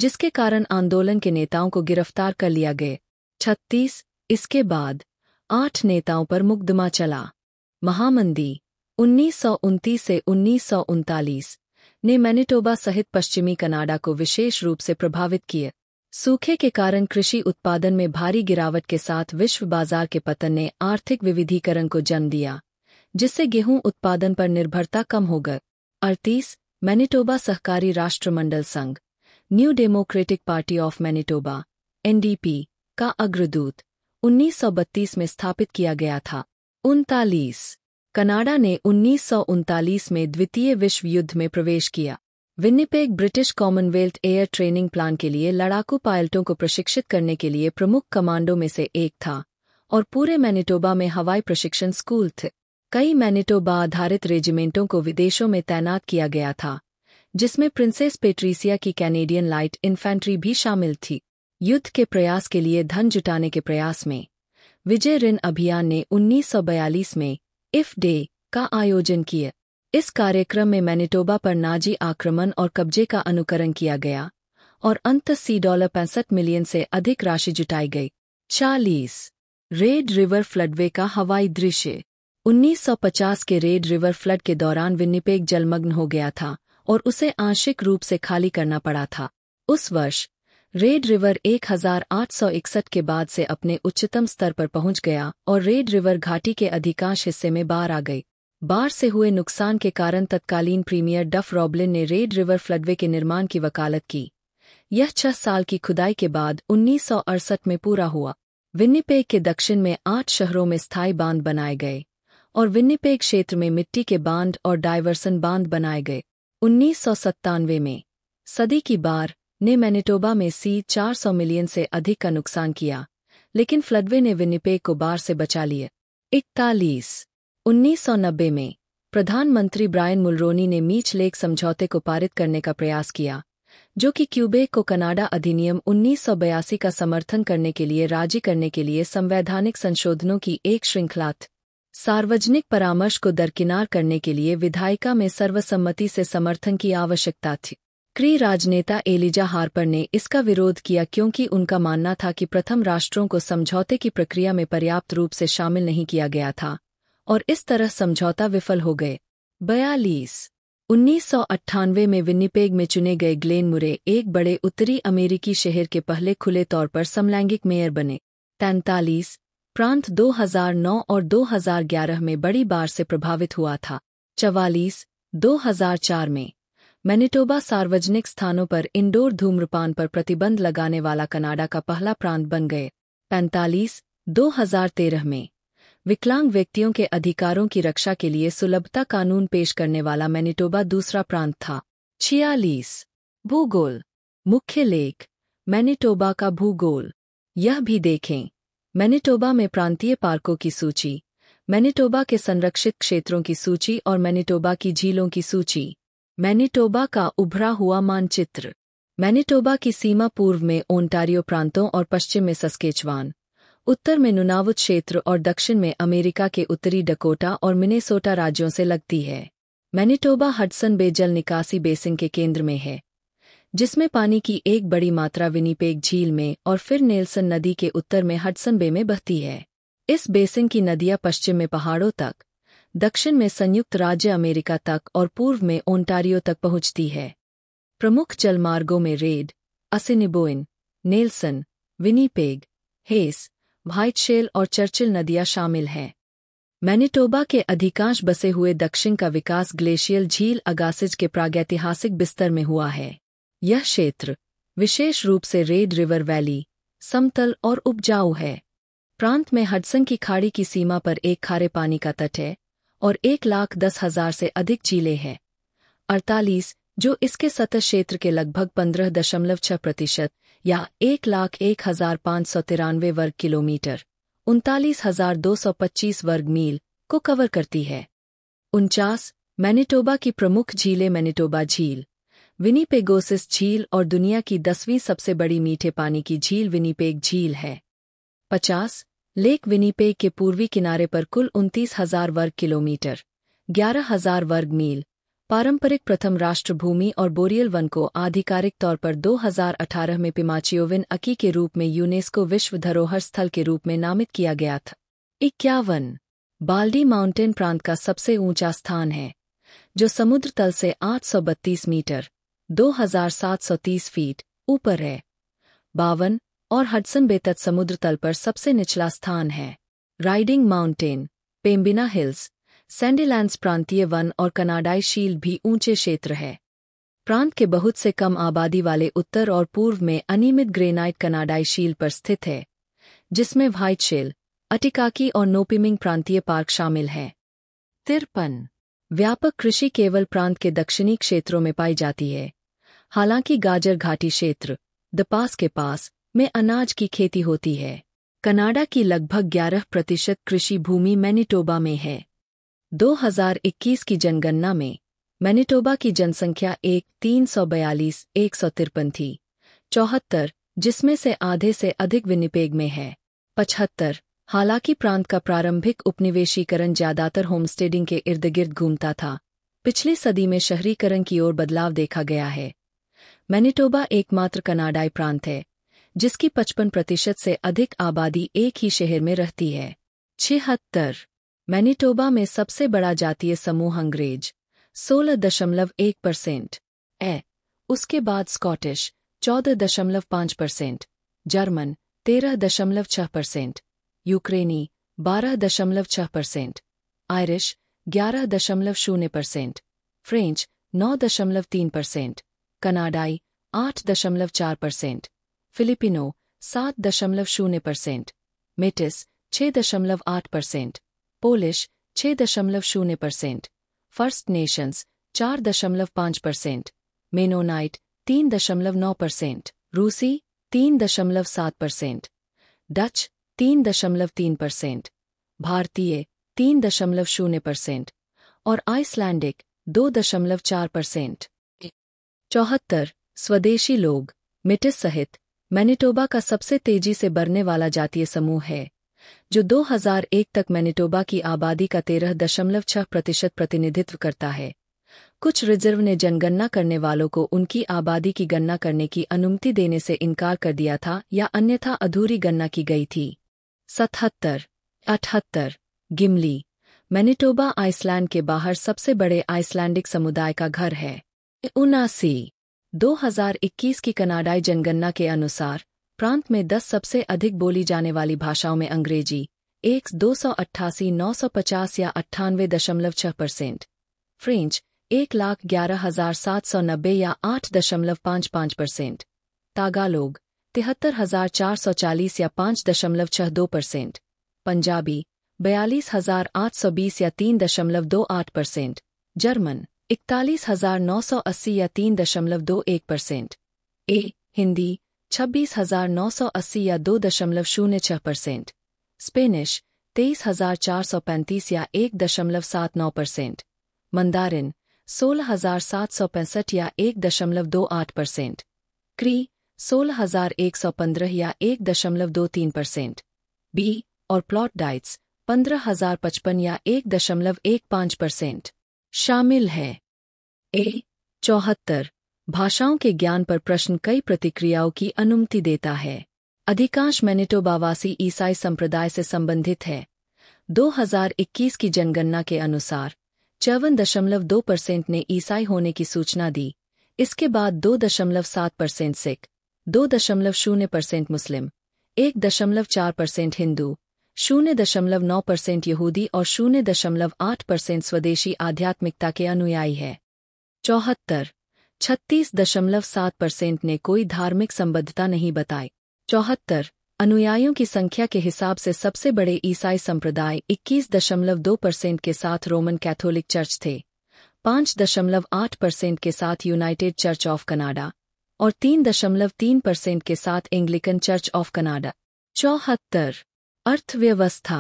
जिसके कारण आंदोलन के नेताओं को गिरफ्तार कर लिया गया छत्तीस इसके बाद आठ नेताओं पर मुकदमा चला महामंदी उन्नीस से उन्नीस ने मैनिटोबा सहित पश्चिमी कनाडा को विशेष रूप से प्रभावित किए सूखे के कारण कृषि उत्पादन में भारी गिरावट के साथ विश्व बाजार के पतन ने आर्थिक विविधीकरण को जन्म दिया जिससे गेहूं उत्पादन पर निर्भरता कम हो गई अड़तीस मैनिटोबा सहकारी राष्ट्रमंडल संघ New Democratic Party of Manitoba NDP का अग्रदूत उन्नीस में स्थापित किया गया था उनतालीस कनाडा ने उन्नीस में द्वितीय विश्व युद्ध में प्रवेश किया Winnipeg British Commonwealth Air Training Plan के लिए लड़ाकू पायलटों को प्रशिक्षित करने के लिए प्रमुख कमांडों में से एक था और पूरे मैनिटोबा में हवाई प्रशिक्षण स्कूल थे कई मैनिटोबा आधारित रेजिमेंटों को विदेशों में तैनात किया गया था जिसमें प्रिंसेस पेट्रीसिया की कैनेडियन लाइट इन्फेंट्री भी शामिल थी युद्ध के प्रयास के लिए धन जुटाने के प्रयास में विजय ऋण अभियान ने 1942 में इफ डे का आयोजन किया इस कार्यक्रम में मैनिटोबा पर नाजी आक्रमण और कब्जे का अनुकरण किया गया और अंत सी डॉलर पैंसठ मिलियन से अधिक राशि जुटाई गई चालीस रेड रिवर फ्लडवे का हवाई दृश्य 1950 के रेड रिवर फ्लड के दौरान विन्निपेक जलमग्न हो गया था और उसे आंशिक रूप से खाली करना पड़ा था उस वर्ष रेड रिवर 1861 के बाद से अपने उच्चतम स्तर पर पहुंच गया और रेड रिवर घाटी के अधिकांश हिस्से में बाढ़ आ गई बाढ़ से हुए नुकसान के कारण तत्कालीन प्रीमियर डफ रॉबलिन ने रेड रिवर फ्लडवे के निर्माण की वकालत की यह छह साल की खुदाई के बाद उन्नीस में पूरा हुआ विन्नीपेग के दक्षिण में आठ शहरों में स्थायी बांध बनाए गए और विन्नीपेग क्षेत्र में मिट्टी के बांध और डायवर्सन बांध बनाए गए उन्नीस में सदी की बार ने मैनिटोबा में सी 400 मिलियन से अधिक का नुकसान किया लेकिन फ्लडवे ने विनिपेग को बार से बचा लिए इकतालीस नब्बे में प्रधानमंत्री ब्रायन मुलरोनी ने मीच लेक समझौते को पारित करने का प्रयास किया जो कि क्यूबे को कनाडा अधिनियम 1982 का समर्थन करने के लिए राजी करने के लिए संवैधानिक संशोधनों की एक श्रृंखला सार्वजनिक परामर्श को दरकिनार करने के लिए विधायिका में सर्वसम्मति से समर्थन की आवश्यकता थी सक्रिय राजनेता एलिजा हार्पर ने इसका विरोध किया क्योंकि उनका मानना था कि प्रथम राष्ट्रों को समझौते की प्रक्रिया में पर्याप्त रूप से शामिल नहीं किया गया था और इस तरह समझौता विफल हो गए बयालीस उन्नीस में विन्नीपेग में चुने गए ग्लेन मुरे एक बड़े उत्तरी अमेरिकी शहर के पहले खुले तौर पर समलैंगिक मेयर बने तैंतालीस प्रांत 2009 और 2011 में बड़ी बार से प्रभावित हुआ था चवालीस 2004 में मैनिटोबा सार्वजनिक स्थानों पर इंडोर धूम्रपान पर प्रतिबंध लगाने वाला कनाडा का पहला प्रांत बन गए पैंतालीस 2013 में विकलांग व्यक्तियों के अधिकारों की रक्षा के लिए सुलभता कानून पेश करने वाला मैनिटोबा दूसरा प्रांत था छियालीस भूगोल मुख्य लेख मैनिटोबा का भूगोल यह भी देखें मैनिटोबा में प्रांतीय पार्कों की सूची मैनिटोबा के संरक्षित क्षेत्रों की सूची और मैनिटोबा की झीलों की सूची मैनिटोबा का उभरा हुआ मानचित्र मैनिटोबा की सीमा पूर्व में ओंटारियो प्रांतों और पश्चिम में सस्केचवान उत्तर में नुनावुत क्षेत्र और दक्षिण में अमेरिका के उत्तरी डकोटा और मिनेसोटा राज्यों से लगती है मैनिटोबा हडसन बे जल निकासी बेसिन के केंद्र में है जिसमें पानी की एक बड़ी मात्रा विनीपेग झील में और फिर नेल्सन नदी के उत्तर में हडसन बे में बहती है इस बेसिन की नदियां पश्चिम में पहाड़ों तक दक्षिण में संयुक्त राज्य अमेरिका तक और पूर्व में ओंटारियो तक पहुंचती है प्रमुख जलमार्गों में Red Assiniboine Nelson Winnipeg Hayes Whiteshell और चर्चिल नदियां शामिल हैं मैनिटोबा के अधिकांश बसे हुए दक्षिण का विकास ग्लेशियल झील अगासिज के प्रागैतिहासिक बिस्तर में हुआ है यह क्षेत्र विशेष रूप से रेड रिवर वैली समतल और उपजाऊ है प्रांत में हडसन की खाड़ी की सीमा पर एक खारे पानी का तट है और एक लाख दस हजार से अधिक जिले हैं अड़तालीस जो इसके सतह क्षेत्र के लगभग पंद्रह दशमलव छह प्रतिशत या एक लाख एक हजार पाँच सौ तिरानवे वर्ग किलोमीटर उनतालीस हजार दो सौ पच्चीस वर्ग मील को कवर करती है उनचास मैनिटोबा की प्रमुख झीलें मैनिटोबा झील विनीपेगोसिस झील और दुनिया की दसवीं सबसे बड़ी मीठे पानी की झील विनीपेग झील है पचास लेक विनीपे के पूर्वी किनारे पर कुल उनतीस हजार वर्ग किलोमीटर ग्यारह हजार वर्ग मील पारंपरिक प्रथम राष्ट्रभूमि और बोरियल वन को आधिकारिक तौर पर 2018 में पिमाचियोविन अकी के रूप में यूनेस्को विश्व धरोहर स्थल के रूप में नामित किया गया था इक्यावन बाल्डी माउंटेन प्रांत का सबसे ऊंचा स्थान है जो समुद्र तल से 832 मीटर 2730 फीट ऊपर है बावन और हडसन बेतत समुद्र तल पर सबसे निचला स्थान है Riding Mountain Pembina Hills Sandilands प्रांतीय वन और कनाडाई शील्ड भी ऊंचे क्षेत्र है प्रांत के बहुत से कम आबादी वाले उत्तर और पूर्व में अनियमित ग्रेनाइट कनाडाई शील पर स्थित है जिसमें व्हाइट शेल अटिकाकी और नोपिमिंग प्रांतीय पार्क शामिल है तिरपन व्यापक कृषि केवल प्रांत के दक्षिणी क्षेत्रों में पाई जाती है हालांकि गाजर घाटी क्षेत्र द पास के पास में अनाज की खेती होती है कनाडा की लगभग 11 प्रतिशत कृषि भूमि मैनिटोबा में है 2021 की जनगणना में मैनिटोबा की जनसंख्या एक तीन सौ बयालीस एक सौ तिरपन थी चौहत्तर जिसमें से आधे से अधिक विनिपेग में है पचहत्तर हालांकि प्रांत का प्रारंभिक उपनिवेशीकरण ज्यादातर होमस्टेडिंग के इर्द गिर्द घूमता था पिछली सदी में शहरीकरण की ओर बदलाव देखा गया है मैनिटोबा एकमात्र कनाडाई प्रांत है जिसकी 55 प्रतिशत से अधिक आबादी एक ही शहर में रहती है छिहत्तर मैनिटोबा में सबसे बड़ा जातीय समूह अंग्रेज सोलह दशमलव एक परसेंट ए उसके बाद स्कॉटिश चौदह दशमलव पाँच परसेंट जर्मन तेरह दशमलव छह परसेंट यूक्रेनी बारह दशमलव छह परसेंट आयरिश ग्यारह दशमलव शून्य परसेंट फ्रेंच नौ दशमलव तीन परसेंट कनाडाई आठ दशमलव चार परसेंट फिलिपिनो सात दशमलव शून्य परसेंट मेटिस छः दशमलव आठ परसेंट पोलिश छः दशमलव शून्य परसेंट फर्स्ट नेशंस चार दशमलव पाँच परसेंट मेनोनाइट तीन दशमलव नौ परसेंट रूसी तीन दशमलव सात परसेंट डच तीन दशमलव तीन परसेंट भारतीय तीन दशमलव शून्य परसेंट और आइसलैंडिक दो दशमलव चार परसेंट चौहत्तर स्वदेशी लोग मिटिस सहित मैनिटोबा का सबसे तेजी से बढ़ने वाला जातीय समूह है जो 2001 तक मैनिटोबा की आबादी का तेरह दशमलव छह प्रतिशत प्रतिनिधित्व करता है कुछ रिजर्व ने जनगणना करने वालों को उनकी आबादी की गणना करने की अनुमति देने से इनकार कर दिया था या अन्यथा अधूरी गणना की गई थी सतहत्तर अठहत्तर गिमली मैनिटोबा आइसलैंड के बाहर सबसे बड़े आइसलैंडिक समुदाय का घर है उनासी 2021 की कनाडाई जनगणना के अनुसार प्रांत में 10 सबसे अधिक बोली जाने वाली भाषाओं में अंग्रेजी एक दो सौ अट्ठासी नौ सौ पचास या अट्ठानवे दशमलव छह परसेंट फ्रेंच एक लाख ग्यारह हजार सात सौ नब्बे या आठ दशमलव पाँच पाँच परसेंट तागालोग तिहत्तर हजार चार सौ चालीस या पाँच दशमलव छह दो परसेंट पंजाबी बयालीस हजार आठ सौ बीस या तीन दशमलव दो आठ परसेंट जर्मन इकतालीस हजार नौ सौ अस्सी या तीन दशमलव दो एक परसेंट ए हिंदी छब्बीस हजार नौ सौ अस्सी या दो दशमलव शून्य छह परसेंट स्पेनिश तेईस हजार चार सौ पैंतीस या एक दशमलव सात नौ परसेंट मंदारिन सोलह हजार सात सौ पैंसठ या एक दशमलव दो आठ परसेंट क्री सोलह हजार एक सौ पंद्रह या एक दशमलव दो तीन परसेंट बी और प्लॉट डाइट्स पंद्रह हजार पचपन या एक दशमलव एक पाँच परसेंट शामिल है ए चौहत्तर भाषाओं के ज्ञान पर प्रश्न कई प्रतिक्रियाओं की अनुमति देता है अधिकांश मैनिटोबावासी ईसाई संप्रदाय से संबंधित है 2021 की जनगणना के अनुसार चौवन दशमलव दो परसेंट ने ईसाई होने की सूचना दी इसके बाद दो दशमलव सात परसेंट सिख दो दशमलव शून्य परसेंट मुस्लिम एक दशमलव चार परसेंट हिंदू शून्य दशमलव नौ परसेंट यहूदी और शून्य दशमलव आठ परसेंट स्वदेशी आध्यात्मिकता के अनुयायी है चौहत्तर छत्तीस दशमलव सात परसेंट ने कोई धार्मिक संबद्धता नहीं बताई चौहत्तर अनुयायियों की संख्या के हिसाब से सबसे बड़े ईसाई संप्रदाय इक्कीस दशमलव दो परसेंट के साथ रोमन कैथोलिक चर्च थे पाँच दशमलव आठ परसेंट के साथ यूनाइटेड चर्च ऑफ कनाडा और तीन दशमलव तीन परसेंट के साथ एंग्लिकन चर्च ऑफ कनाडा चौहत्तर अर्थव्यवस्था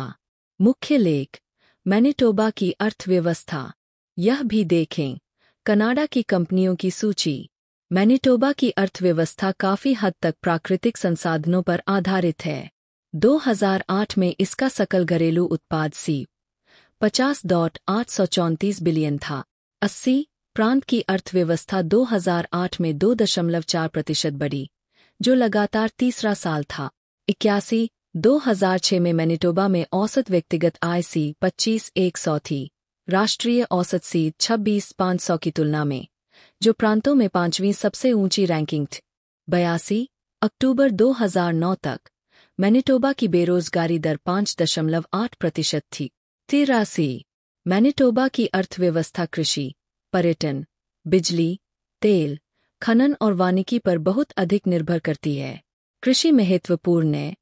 मुख्य लेख मैनिटोबा की अर्थव्यवस्था यह भी देखें कनाडा की कंपनियों की सूची मैनिटोबा की अर्थव्यवस्था काफ़ी हद तक प्राकृतिक संसाधनों पर आधारित है 2008 में इसका सकल घरेलू उत्पाद सी पचास डॉट आठ सौ चौंतीस बिलियन था अस्सी प्रांत की अर्थव्यवस्था 2008 में दो दशमलव चार प्रतिशत बढ़ी जो लगातार तीसरा साल था इक्यासी 2006 में मैनिटोबा में औसत व्यक्तिगत आय सी पच्चीस एक सौ थी राष्ट्रीय औसत सी छब्बीस पाँच सौ की तुलना में जो प्रांतों में पांचवीं सबसे ऊंची रैंकिंग थी बयासी अक्टूबर 2009 तक मैनिटोबा की बेरोजगारी दर पाँच दशमलव आठ प्रतिशत थी तिरासी मैनिटोबा की अर्थव्यवस्था कृषि पर्यटन बिजली तेल खनन और वानिकी पर बहुत अधिक निर्भर करती है कृषि महत्वपूर्ण है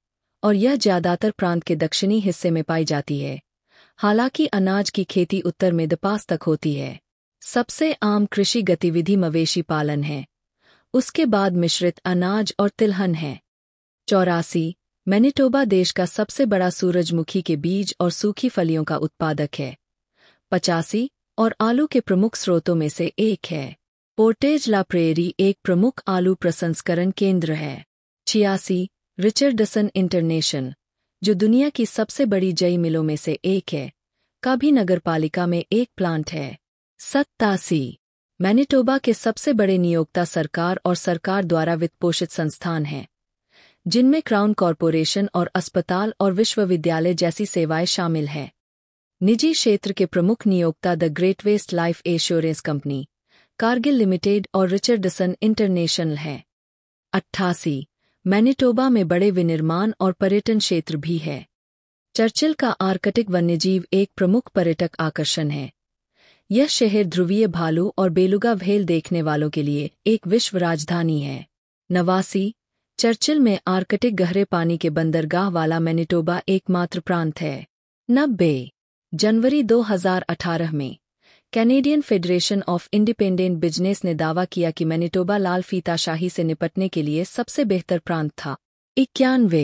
और यह ज्यादातर प्रांत के दक्षिणी हिस्से में पाई जाती है हालांकि अनाज की खेती उत्तर में दपास तक होती है सबसे आम कृषि गतिविधि मवेशी पालन है उसके बाद मिश्रित अनाज और तिलहन है चौरासी मैनिटोबा देश का सबसे बड़ा सूरजमुखी के बीज और सूखी फलियों का उत्पादक है पचासी और आलू के प्रमुख स्रोतों में से एक है पोर्टेज ला प्रेरी एक प्रमुख आलू प्रसंस्करण केंद्र है छियासी रिचर्डसन इंटरनेशन जो दुनिया की सबसे बड़ी जई मिलों में से एक है का भी नगरपालिका में एक प्लांट है सत्तासी मैनिटोबा के सबसे बड़े नियोक्ता सरकार और सरकार द्वारा वित्तपोषित संस्थान हैं जिनमें क्राउन कॉरपोरेशन और अस्पताल और विश्वविद्यालय जैसी सेवाएं शामिल हैं निजी क्षेत्र के प्रमुख नियोक्ता the Great West Life Insurance Company Cargill Limited और रिचर्डसन इंटरनेशनल है अट्ठासी मैनिटोबा में बड़े विनिर्माण और पर्यटन क्षेत्र भी है चर्चिल का आर्कटिक वन्यजीव एक प्रमुख पर्यटक आकर्षण है यह शहर ध्रुवीय भालू और बेलुगा भेल देखने वालों के लिए एक विश्व राजधानी है नवासी चर्चिल में आर्कटिक गहरे पानी के बंदरगाह वाला मैनिटोबा एकमात्र प्रांत है नब्बे जनवरी 2018 में Canadian Federation of Independent Business ने दावा किया कि मैनिटोबा लाल फीताशाही से निपटने के लिए सबसे बेहतर प्रांत था इक्यानवे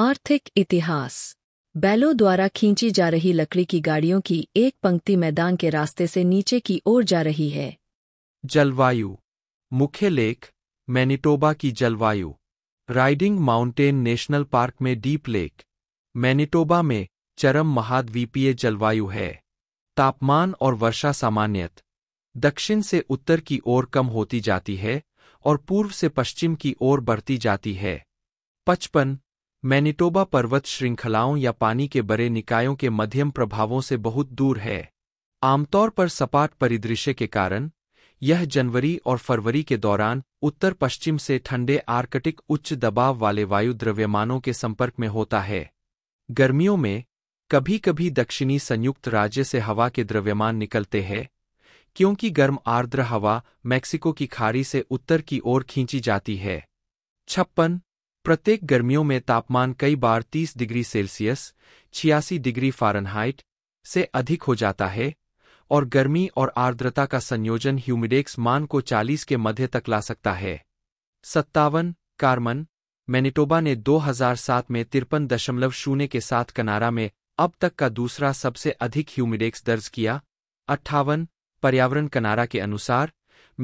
आर्थिक इतिहास बैलों द्वारा खींची जा रही लकड़ी की गाड़ियों की एक पंक्ति मैदान के रास्ते से नीचे की ओर जा रही है जलवायु मुख्य लेख मैनिटोबा की जलवायु राइडिंग माउंटेन नेशनल पार्क में डीप लेक मैनिटोबा में चरम महाद्वीपीय जलवायु है तापमान और वर्षा सामान्यत दक्षिण से उत्तर की ओर कम होती जाती है और पूर्व से पश्चिम की ओर बढ़ती जाती है पचपन मैनिटोबा पर्वत श्रृंखलाओं या पानी के बड़े निकायों के मध्यम प्रभावों से बहुत दूर है आमतौर पर सपाट परिदृश्य के कारण यह जनवरी और फरवरी के दौरान उत्तर पश्चिम से ठंडे आर्कटिक उच्च दबाव वाले वायु द्रव्यमानों के संपर्क में होता है गर्मियों में कभी कभी दक्षिणी संयुक्त राज्य से हवा के द्रव्यमान निकलते हैं क्योंकि गर्म आर्द्र हवा मैक्सिको की खाड़ी से उत्तर की ओर खींची जाती है छप्पन प्रत्येक गर्मियों में तापमान कई बार 30 डिग्री सेल्सियस छियासी डिग्री फारेनहाइट से अधिक हो जाता है और गर्मी और आर्द्रता का संयोजन ह्यूमिडेक्स मान को 40 के मध्य तक ला सकता है सत्तावन कार्मन मैनिटोबा ने 2007 में तिरपन दशमलव शून्य के साथ कनारा में अब तक का दूसरा सबसे अधिक ह्यूमिडेक्स दर्ज किया अट्ठावन पर्यावरण कनारा के अनुसार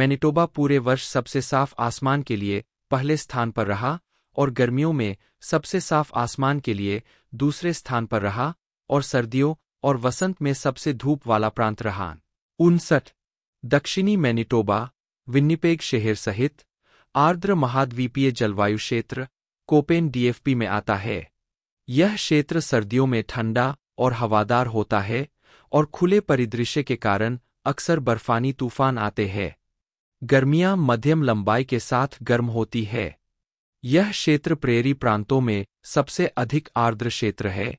मैनिटोबा पूरे वर्ष सबसे साफ आसमान के लिए पहले स्थान पर रहा और गर्मियों में सबसे साफ आसमान के लिए दूसरे स्थान पर रहा और सर्दियों और वसंत में सबसे धूप वाला प्रांत रहा उनसठ दक्षिणी मैनिटोबा विन्नीपेग शहर सहित आर्द्र महाद्वीपीय जलवायु क्षेत्र कोपेन डीएफपी में आता है यह क्षेत्र सर्दियों में ठंडा और हवादार होता है और खुले परिदृश्य के कारण अक्सर बर्फानी तूफान आते हैं गर्मियां मध्यम लंबाई के साथ गर्म होती है यह क्षेत्र प्रेरी प्रांतों में सबसे अधिक आर्द्र क्षेत्र है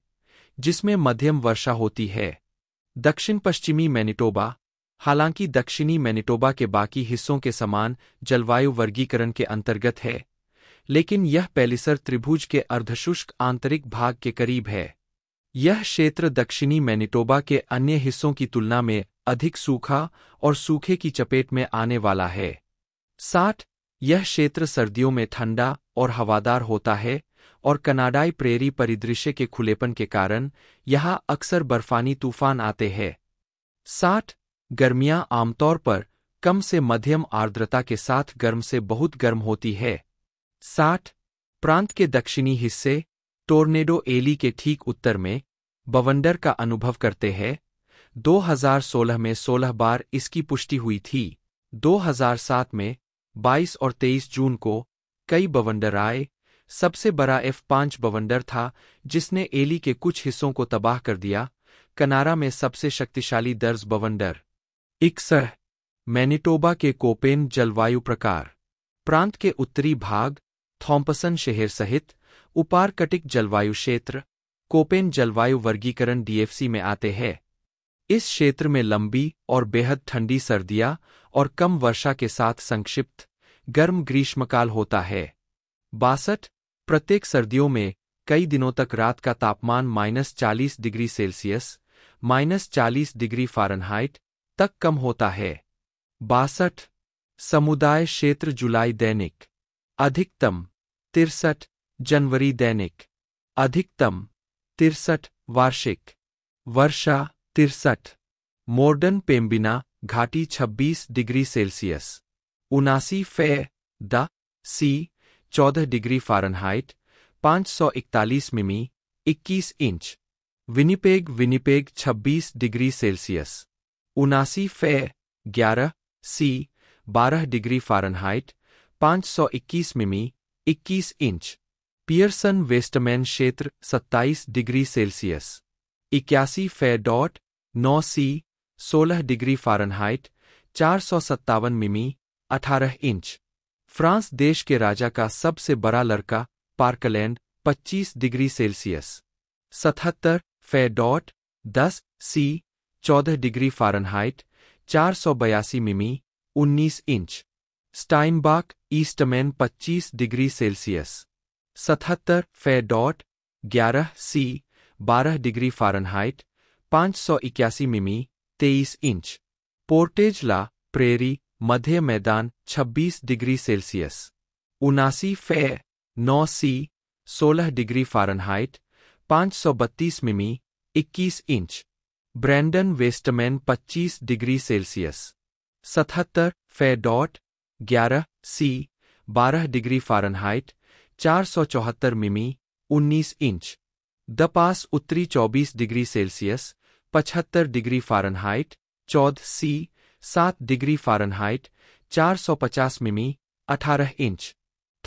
जिसमें मध्यम वर्षा होती है दक्षिण पश्चिमी मैनिटोबा हालांकि दक्षिणी मैनिटोबा के बाकी हिस्सों के समान जलवायु वर्गीकरण के अंतर्गत है लेकिन यह पेलिसर त्रिभुज के अर्धशुष्क आंतरिक भाग के करीब है यह क्षेत्र दक्षिणी मैनिटोबा के अन्य हिस्सों की तुलना में अधिक सूखा और सूखे की चपेट में आने वाला है साठ यह क्षेत्र सर्दियों में ठंडा और हवादार होता है और कनाडाई प्रेरी परिदृश्य के खुलेपन के कारण यहाँ अक्सर बर्फानी तूफान आते हैं साठ गर्मियां आमतौर पर कम से मध्यम आर्द्रता के साथ गर्म से बहुत गर्म होती है साठ प्रांत के दक्षिणी हिस्से टोर्नेडो एली के ठीक उत्तर में बवंडर का अनुभव करते हैं 2016 में 16 बार इसकी पुष्टि हुई थी 2007 में 22 और 23 जून को कई बवंडर आए सबसे बड़ा एफ पांच बवंडर था जिसने एली के कुछ हिस्सों को तबाह कर दिया कनारा में सबसे शक्तिशाली दर्ज बवंडर इकसठ मैनिटोबा के कोपेन जलवायु प्रकार प्रांत के उत्तरी भाग थॉम्पसन शहर सहित उपारकटिक जलवायु क्षेत्र कोपेन जलवायु वर्गीकरण डीएफसी में आते हैं इस क्षेत्र में लंबी और बेहद ठंडी सर्दियां और कम वर्षा के साथ संक्षिप्त गर्म ग्रीष्मकाल होता है बासठ प्रत्येक सर्दियों में कई दिनों तक रात का तापमान माइनस चालीस डिग्री सेल्सियस माइनस चालीस डिग्री फारेनहाइट तक कम होता है बासठ समुदाय क्षेत्र जुलाई दैनिक अधिकतम तिरसठ जनवरी दैनिक अधिकतम तिरसठ वार्षिक वर्षा तिरसठ मोर्डन पेम्बिना घाटी 26 डिग्री सेल्सियस उनासी फे द सी 14 डिग्री फारेनहाइट 541 मिमी 21 inch Winnipeg Winnipeg 26 degree Celsius उनासी फे 11 सी 12 डिग्री फारेनहाइट 521 मिमी 21 इंच पियर्सन वेस्टमैन क्षेत्र 27 डिग्री सेल्सियस इक्यासी फे डॉट नौ सी सोलह डिग्री फारेनहाइट चार सौ सत्तावन मिमी अठारह इंच फ्रांस देश के राजा का सबसे बड़ा लड़का पार्कलैंड 25 डिग्री सेल्सियस सतहत्तर फे डॉट दस सी चौदह डिग्री फारेनहाइट चार सौ बयासी मिमी उन्नीस inch Steinbach Eastman 25 degree Celsius सतहत्तर फे डॉट ग्यारह सी बारह डिग्री फारेनहाइट पाँच सौ इक्यासी मिमी तेईस इंच पोर्टेज ला प्रेरी मध्य मैदान 26 डिग्री सेल्सियस उनासी फे नौ सी सोलह डिग्री फारेनहाइट पाँच सौ बत्तीस मिमी इक्कीस inch Brandon Westman 25 degree Celsius सतहत्तर फे डॉट ग्यारह सी बारह डिग्री फारेनहाइट चार सौ चौहत्तर मिमी उन्नीस इंच द पास उत्तरी चौबीस डिग्री सेल्सियस पचहत्तर डिग्री फारेनहाइट चौदह सी सात डिग्री फारेनहाइट चार सौ पचास मिमी अठारह इंच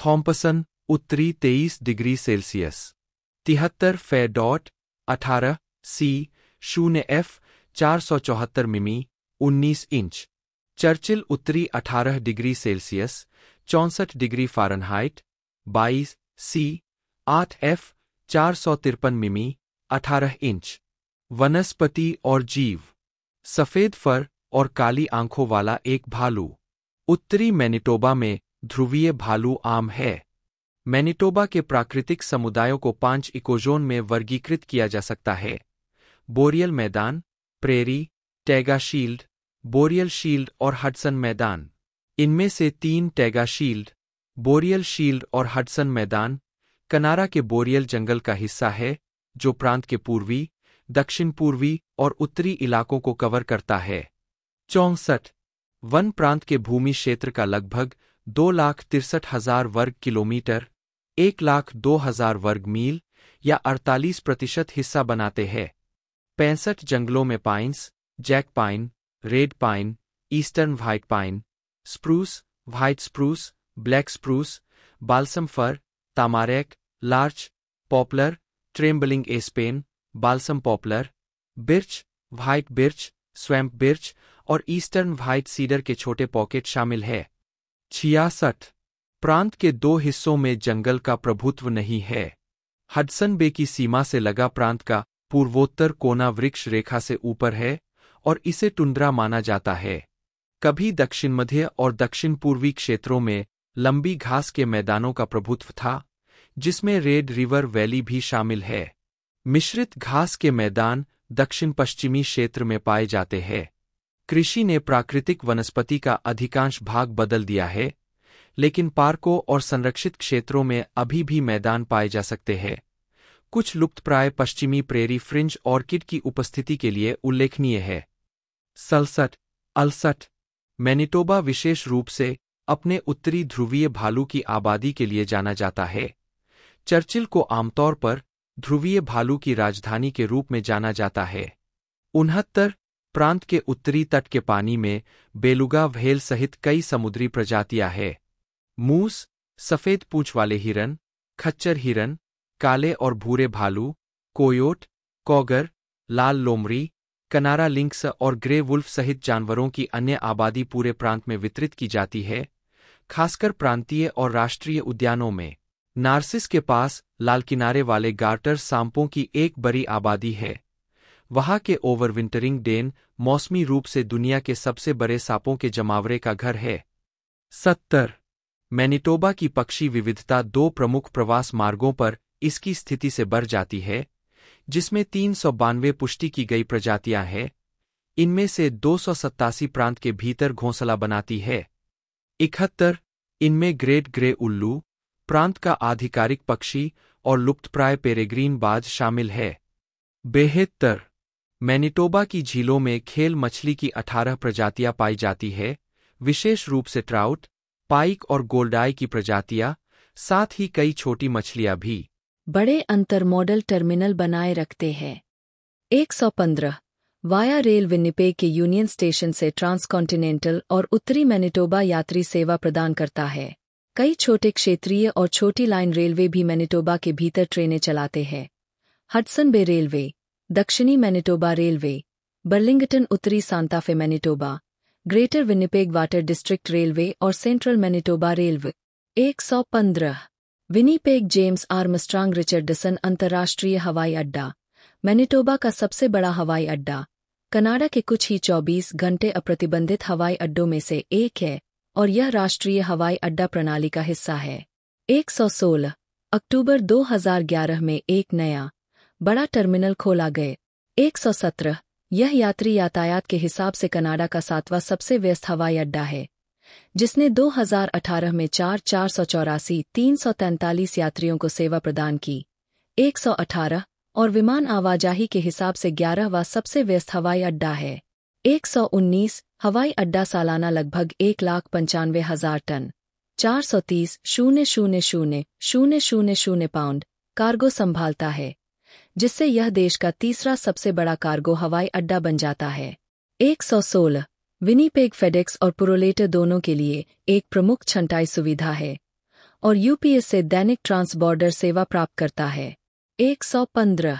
थॉम्पसन उत्तरी तेईस डिग्री सेल्सियस तिहत्तर फे डॉट अठारह सी शून्य एफ चार सौ चौहत्तर मिमी उन्नीस इंच चर्चिल उत्तरी 18 डिग्री सेल्सियस चौंसठ डिग्री फारेनहाइट 22 सी 8 एफ चार सौ तिरपन मिमी 18 इंच वनस्पति और जीव सफ़ेद फर और काली आंखों वाला एक भालू उत्तरी मैनिटोबा में ध्रुवीय भालू आम है मैनिटोबा के प्राकृतिक समुदायों को पांच इकोजोन में वर्गीकृत किया जा सकता है बोरियल मैदान prairie taiga shield boreal shield और हडसन मैदान इनमें से तीन टैगा शील्ड बोरियल शील्ड और हडसन मैदान कनारा के बोरियल जंगल का हिस्सा है जो प्रांत के पूर्वी दक्षिण पूर्वी और उत्तरी इलाकों को कवर करता है चौंसठ वन प्रांत के भूमि क्षेत्र का लगभग दो लाख तिरसठ हजार वर्ग किलोमीटर एक लाख दो हजार वर्ग मील या अड़तालीस प्रतिशत हिस्सा बनाते हैं पैंसठ जंगलों में pines jack pine red pine eastern white pine spruce white spruce black spruce balsam fir tamarack larch poplar trembling aspen balsam poplar birch white birch swamp birch और ईस्टर्न व्हाइट सीडर के छोटे पॉकेट शामिल है छियासठ प्रांत के दो हिस्सों में जंगल का प्रभुत्व नहीं है हडसन बे की सीमा से लगा प्रांत का पूर्वोत्तर कोना वृक्ष रेखा से ऊपर है और इसे टुंड्रा माना जाता है कभी दक्षिण मध्य और दक्षिण पूर्वी क्षेत्रों में लंबी घास के मैदानों का प्रभुत्व था जिसमें रेड रिवर वैली भी शामिल है मिश्रित घास के मैदान दक्षिण पश्चिमी क्षेत्र में पाए जाते हैं कृषि ने प्राकृतिक वनस्पति का अधिकांश भाग बदल दिया है लेकिन पार्कों और संरक्षित क्षेत्रों में अभी भी मैदान पाए जा सकते हैं कुछ लुप्तप्राय पश्चिमी प्रेरी फ्रिंज ऑर्किड की उपस्थिति के लिए उल्लेखनीय है सलसट अलसट मैनिटोबा विशेष रूप से अपने उत्तरी ध्रुवीय भालू की आबादी के लिए जाना जाता है चर्चिल को आमतौर पर ध्रुवीय भालू की राजधानी के रूप में जाना जाता है उनहत्तर प्रांत के उत्तरी तट के पानी में बेलुगा व्हेल सहित कई समुद्री प्रजातियां हैं मूस सफ़ेद पूंछ वाले हिरन खच्चर हिरन काले और भूरे भालू कोयोट कॉगर लाल लोमरी कनारा लिंक्स और ग्रे वुल्फ सहित जानवरों की अन्य आबादी पूरे प्रांत में वितरित की जाती है खासकर प्रांतीय और राष्ट्रीय उद्यानों में नार्सिस के पास लाल किनारे वाले गार्टर सांपों की एक बड़ी आबादी है वहां के ओवरविंटरिंग डेन मौसमी रूप से दुनिया के सबसे बड़े सांपों के जमावरे का घर है सत्तर मैनिटोबा की पक्षी विविधता दो प्रमुख प्रवास मार्गों पर इसकी स्थिति से बढ़ जाती है जिसमें तीन सौ बानवे पुष्टि की गई प्रजातियां हैं इनमें से दो सौ सत्तासी प्रांत के भीतर घोंसला बनाती है इकहत्तर इनमें ग्रेट ग्रे उल्लू प्रांत का आधिकारिक पक्षी और लुप्तप्राय पेरेग्रीन बाज शामिल है बेहतर मैनिटोबा की झीलों में खेल मछली की अठारह प्रजातियां पाई जाती है विशेष रूप से ट्राउट पाइक और गोल्डाई की प्रजातियां साथ ही कई छोटी मछलियां भी बड़े अंतर मॉडल टर्मिनल बनाए रखते हैं 115 वाया रेल विनिपे के यूनियन स्टेशन से ट्रांसकॉन्टिनेंटल और उत्तरी मैनिटोबा यात्री सेवा प्रदान करता है कई छोटे क्षेत्रीय और छोटी लाइन रेलवे भी मैनिटोबा के भीतर ट्रेनें चलाते हैं हडसन बे रेलवे दक्षिणी मैनिटोबा रेलवे बर्लिंगटन उत्तरी Santa Fe Manitoba Greater Winnipeg Water District Railway और Central Manitoba Railway 115 Winnipeg James Armstrong Richardson अंतर्राष्ट्रीय हवाई अड्डा मैनिटोबा का सबसे बड़ा हवाई अड्डा कनाडा के कुछ ही 24 घंटे अप्रतिबंधित हवाई अड्डों में से एक है और यह राष्ट्रीय हवाई अड्डा प्रणाली का हिस्सा है 116 अक्टूबर 2011 में एक नया बड़ा टर्मिनल खोला गए 117 यह यात्री यातायात के हिसाब से कनाडा का सातवां सबसे व्यस्त हवाई अड्डा है जिसने 2018 में चार चार सौ चौरासी तीन सौ तैंतालीस यात्रियों को सेवा प्रदान की 118 और विमान आवाजाही के हिसाब से ग्यारहवा सबसे व्यस्त हवाई अड्डा है 119 हवाई अड्डा सालाना लगभग एक लाख पंचानवे हजार टन चार सौ तीस शून्य शून्य शून्य शून्य शून्य शून्य पाउंड कार्गो संभालता है जिससे यह देश का तीसरा सबसे बड़ा कार्गो हवाई अड्डा बन जाता है 116 विनीपेग फेडेक्स और पुरोलेटर दोनों के लिए एक प्रमुख छंटाई सुविधा है और यूपीएस से दैनिक ट्रांसबॉर्डर सेवा प्राप्त करता है 115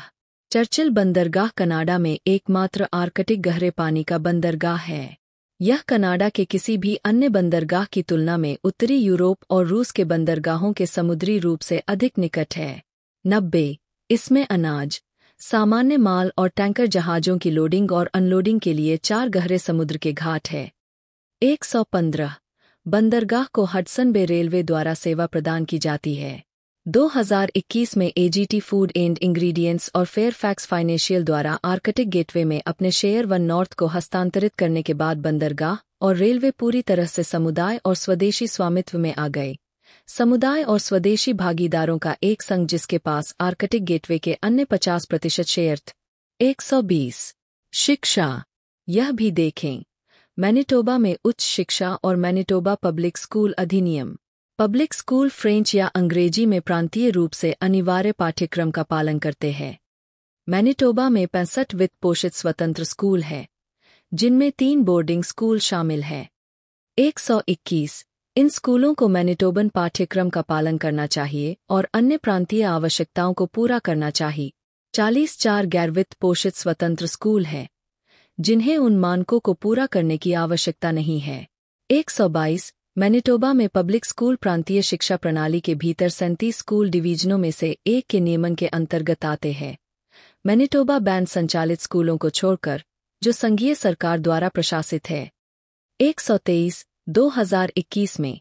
चर्चिल बंदरगाह कनाडा में एकमात्र आर्कटिक गहरे पानी का बंदरगाह है यह कनाडा के किसी भी अन्य बंदरगाह की तुलना में उत्तरी यूरोप और रूस के बंदरगाहों के समुद्री रूप से अधिक निकट है नब्बे इसमें अनाज सामान्य माल और टैंकर जहाजों की लोडिंग और अनलोडिंग के लिए चार गहरे समुद्र के घाट है 115 बंदरगाह को हडसन बे रेलवे द्वारा सेवा प्रदान की जाती है 2021 में एजीटी फूड एंड इंग्रेडिएंट्स और फेयरफैक्स फाइनेंशियल द्वारा आर्कटिक गेटवे में अपने शेयर वन नॉर्थ को हस्तांतरित करने के बाद बंदरगाह और रेलवे पूरी तरह से समुदाय और स्वदेशी स्वामित्व में आ गए समुदाय और स्वदेशी भागीदारों का एक संघ जिसके पास आर्कटिक गेटवे के अन्य 50 प्रतिशत शेयर बीस शिक्षा यह भी देखें मैनिटोबा में उच्च शिक्षा और मैनिटोबा पब्लिक स्कूल अधिनियम पब्लिक स्कूल फ्रेंच या अंग्रेजी में प्रांतीय रूप से अनिवार्य पाठ्यक्रम का पालन करते हैं मैनिटोबा में पैंसठ वित्त पोषित स्वतंत्र स्कूल है जिनमें तीन बोर्डिंग स्कूल शामिल है 121 इन स्कूलों को मैनिटोबन पाठ्यक्रम का पालन करना चाहिए और अन्य प्रांतीय आवश्यकताओं को पूरा करना चाहिए चालीस चार गैर वित्त पोषित स्वतंत्र स्कूल हैं जिन्हें उन मानकों को पूरा करने की आवश्यकता नहीं है 122 मैनिटोबा में पब्लिक स्कूल प्रांतीय शिक्षा प्रणाली के भीतर सैंतीस स्कूल डिवीजनों में से एक के नियमन के अंतर्गत आते हैं मैनिटोबा बैंड संचालित स्कूलों को छोड़कर जो संघीय सरकार द्वारा प्रशासित है 123 2021 में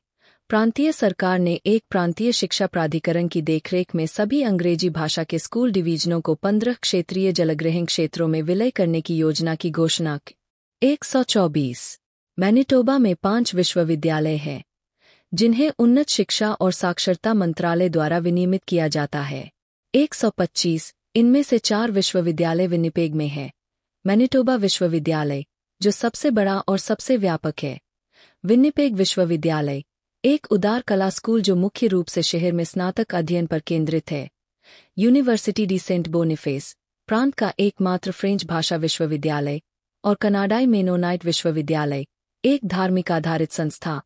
प्रांतीय सरकार ने एक प्रांतीय शिक्षा प्राधिकरण की देखरेख में सभी अंग्रेजी भाषा के स्कूल डिवीजनों को पंद्रह क्षेत्रीय जलग्रहण क्षेत्रों में विलय करने की योजना की घोषणा की एक सौ चौबीस मैनिटोबा में पांच विश्वविद्यालय हैं जिन्हें उन्नत शिक्षा और साक्षरता मंत्रालय द्वारा विनियमित किया जाता है 125 इनमें से चार विश्वविद्यालय विनिपेग में है मैनिटोबा विश्वविद्यालय जो सबसे बड़ा और सबसे व्यापक है विन्निपेग विश्वविद्यालय एक उदार कला स्कूल जो मुख्य रूप से शहर में स्नातक अध्ययन पर केंद्रित है यूनिवर्सिटी डी सेंट बोनिफेस प्रांत का एकमात्र फ्रेंच भाषा विश्वविद्यालय और कनाडाई मेनोनाइट विश्वविद्यालय एक धार्मिक आधारित संस्था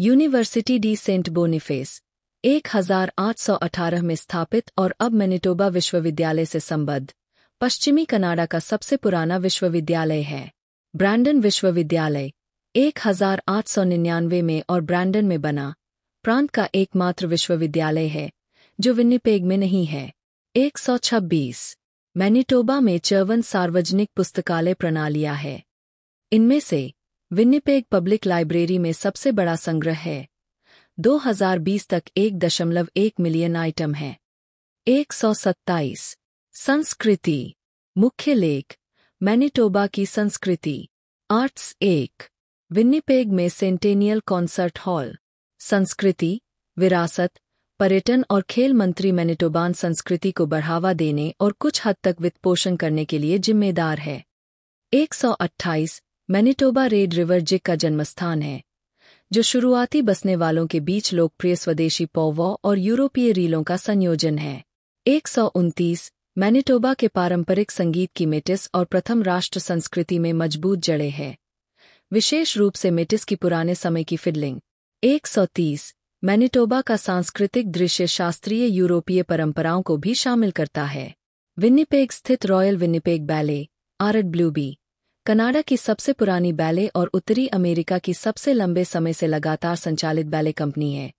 यूनिवर्सिटी डी सेंट बोनिफेस 1818 में स्थापित और अब मेनिटोबा विश्वविद्यालय से संबद्ध पश्चिमी कनाडा का सबसे पुराना विश्वविद्यालय है ब्रैंडन विश्वविद्यालय एक हजार आठ सौ निन्यानवे में और ब्रैंडन में बना प्रांत का एकमात्र विश्वविद्यालय है जो विन्नीपेग में नहीं है एक सौ छब्बीस मैनिटोबा में चौवन सार्वजनिक पुस्तकालय प्रणालिया है इनमें से विन्नीपेग पब्लिक लाइब्रेरी में सबसे बड़ा संग्रह है 2020 तक एक दशमलव एक मिलियन आइटम है एक सौ सत्ताईस संस्कृति मुख्य लेख मैनिटोबा की संस्कृति आर्ट्स एक विन्नीपेग में सेंटेनियल कॉन्सर्ट हॉल संस्कृति विरासत पर्यटन और खेल मंत्री मैनिटोबान संस्कृति को बढ़ावा देने और कुछ हद तक वित्त पोषण करने के लिए जिम्मेदार है 128 मैनिटोबा रेड रिवर जिक का जन्मस्थान है जो शुरुआती बसने वालों के बीच लोकप्रिय स्वदेशी पौवो और यूरोपीय रीलों का संयोजन है एक मैनिटोबा के पारंपरिक संगीत की मेटिस और प्रथम राष्ट्र संस्कृति में मजबूत जड़े हैं विशेष रूप से मेटिस की पुराने समय की फिडलिंग 130 मैनिटोबा का सांस्कृतिक दृश्य शास्त्रीय यूरोपीय परंपराओं को भी शामिल करता है विन्नीपेग स्थित रॉयल विन्नीपेग बैले आरड ब्लूबी कनाडा की सबसे पुरानी बैले और उत्तरी अमेरिका की सबसे लंबे समय से लगातार संचालित बैले कंपनी है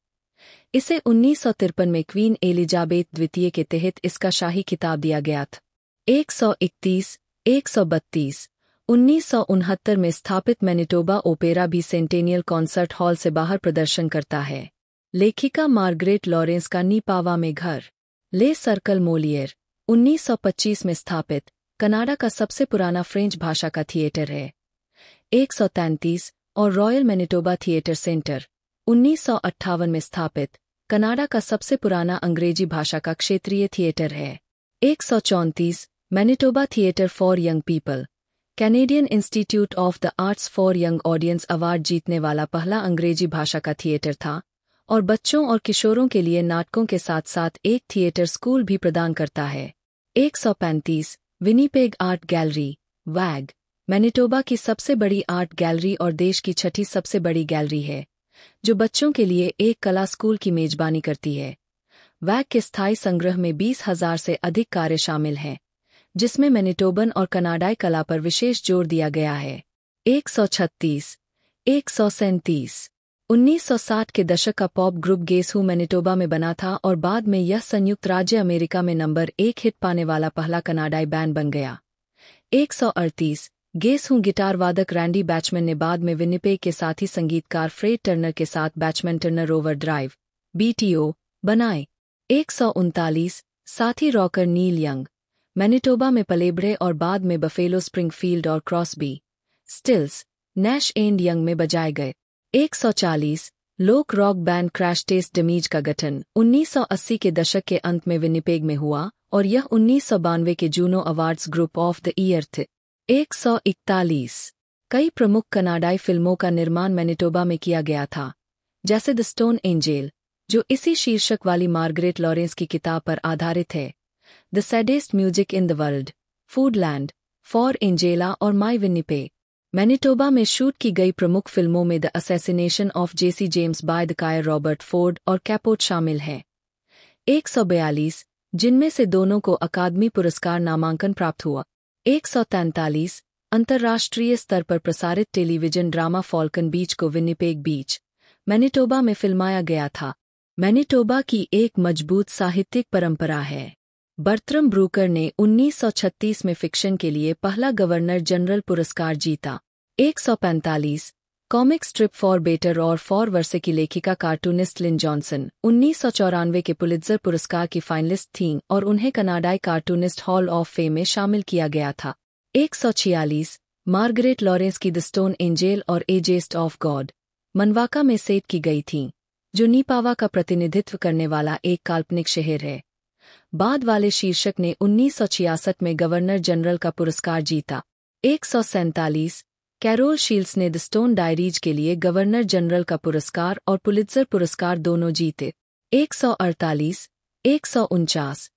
इसे उन्नीस में क्वीन एलिजाबेथ द्वितीय के तहत इसका शाही खिताब दिया गया था 131, 132, उन्नीस में स्थापित मैनिटोबा ओपेरा भी सेंटेनियल कॉन्सर्ट हॉल से बाहर प्रदर्शन करता है लेखिका मार्गरेट लॉरेंस का नीपावा में घर ले सर्कल मोलियर 1925 में स्थापित कनाडा का सबसे पुराना फ्रेंच भाषा का थिएटर है एक और रॉयल मैनिटोबा थिएटर सेंटर उन्नीस में स्थापित कनाडा का सबसे पुराना अंग्रेजी भाषा का क्षेत्रीय थिएटर है एक Manitoba Theatre for Young People Canadian Institute of the Arts for Young Audiences Award जीतने वाला पहला अंग्रेजी भाषा का थिएटर था और बच्चों और किशोरों के लिए नाटकों के साथ साथ एक थिएटर स्कूल भी प्रदान करता है एक सौ पैंतीस विनीपेग आर्ट गैलरी वैग मैनिटोबा की सबसे बड़ी आर्ट गैलरी और देश की छठी सबसे बड़ी गैलरी है जो बच्चों के लिए एक कला स्कूल की मेजबानी करती है वैग के स्थायी संग्रह में बीस हजार से अधिक कार्य शामिल हैं जिसमें मैनिटोबन और कनाडाई कला पर विशेष जोर दिया गया है एक सौ छत्तीस एक सौ सैंतीस 1960 के दशक का pop group Guess Who Manitoba में बना था और बाद में यह संयुक्त राज्य अमेरिका में नंबर एक हिट पाने वाला पहला कनाडाई बैंड बन गया एक सौ अड़तीस गेस हूँ गिटार वादक रैंडी बैचमैन ने बाद में विनिपे के साथी संगीतकार फ्रेड टर्नर के साथ Bachman Turner Overdrive BTO बनाए एक सौ उनतालीस साथी रॉकर नील यंग मैनिटोबा में पलेबड़े और बाद में बफेलो स्प्रिंगफील्ड और Crosby Stills Nash and Young में बजाए गए 140 लोक rock band Crash Test Dummies का गठन 1980 के दशक के अंत में विनिपेग में हुआ और यह उन्नीस के Juno Awards group of the year थे 141 कई प्रमुख कनाडाई फिल्मों का निर्माण मैनिटोबा में किया गया था जैसे द स्टोन एंजेल जो इसी शीर्षक वाली मार्गरेट लॉरेंस की किताब पर आधारित है the saddest music in the world, Foodland, for Angela और माई विनिपे मैनिटोबा में शूट की गई प्रमुख फिल्मों में the Assassination of Jesse James by the Coward Robert Ford और कैपोट शामिल है एक सौ बयालीस जिनमें से दोनों को अकादमी पुरस्कार नामांकन प्राप्त हुआ एक सौ तैंतालीस अंतर्राष्ट्रीय स्तर पर प्रसारित टेलीविजन ड्रामा फॉल्कन बीच को विनिपेग बीच मैनिटोबा में फिल्माया गया था मैनिटोबा की एक मजबूत साहित्यिक परंपरा है बर्त्रम ब्रूकर ने 1936 में फिक्शन के लिए पहला गवर्नर जनरल पुरस्कार जीता 145 कॉमिक स्ट्रिप फॉर बेटर और फॉर वर्से की लेखिका कार्टूनिस्ट लिन जॉनसन उन्नीस के पुलित्जर पुरस्कार की फाइनलिस्ट थीं और उन्हें कनाडाई कार्टूनिस्ट हॉल ऑफ फेम में शामिल किया गया था एक मार्गरेट लॉरेंस की द स्टोन एंजेल और एजेस्ट ऑफ गॉड मनवाका में सेट की गई थीं जो नीपावा का प्रतिनिधित्व करने वाला एक काल्पनिक शहर है बाद वाले शीर्षक ने उन्नीस में गवर्नर जनरल का पुरस्कार जीता एक सौ सैंतालीस कैरोल शील्स ने द स्टोन डायरीज के लिए गवर्नर जनरल का पुरस्कार और पुलित्जर पुरस्कार दोनों जीते एक सौ अड़तालीस एक सौ उनचास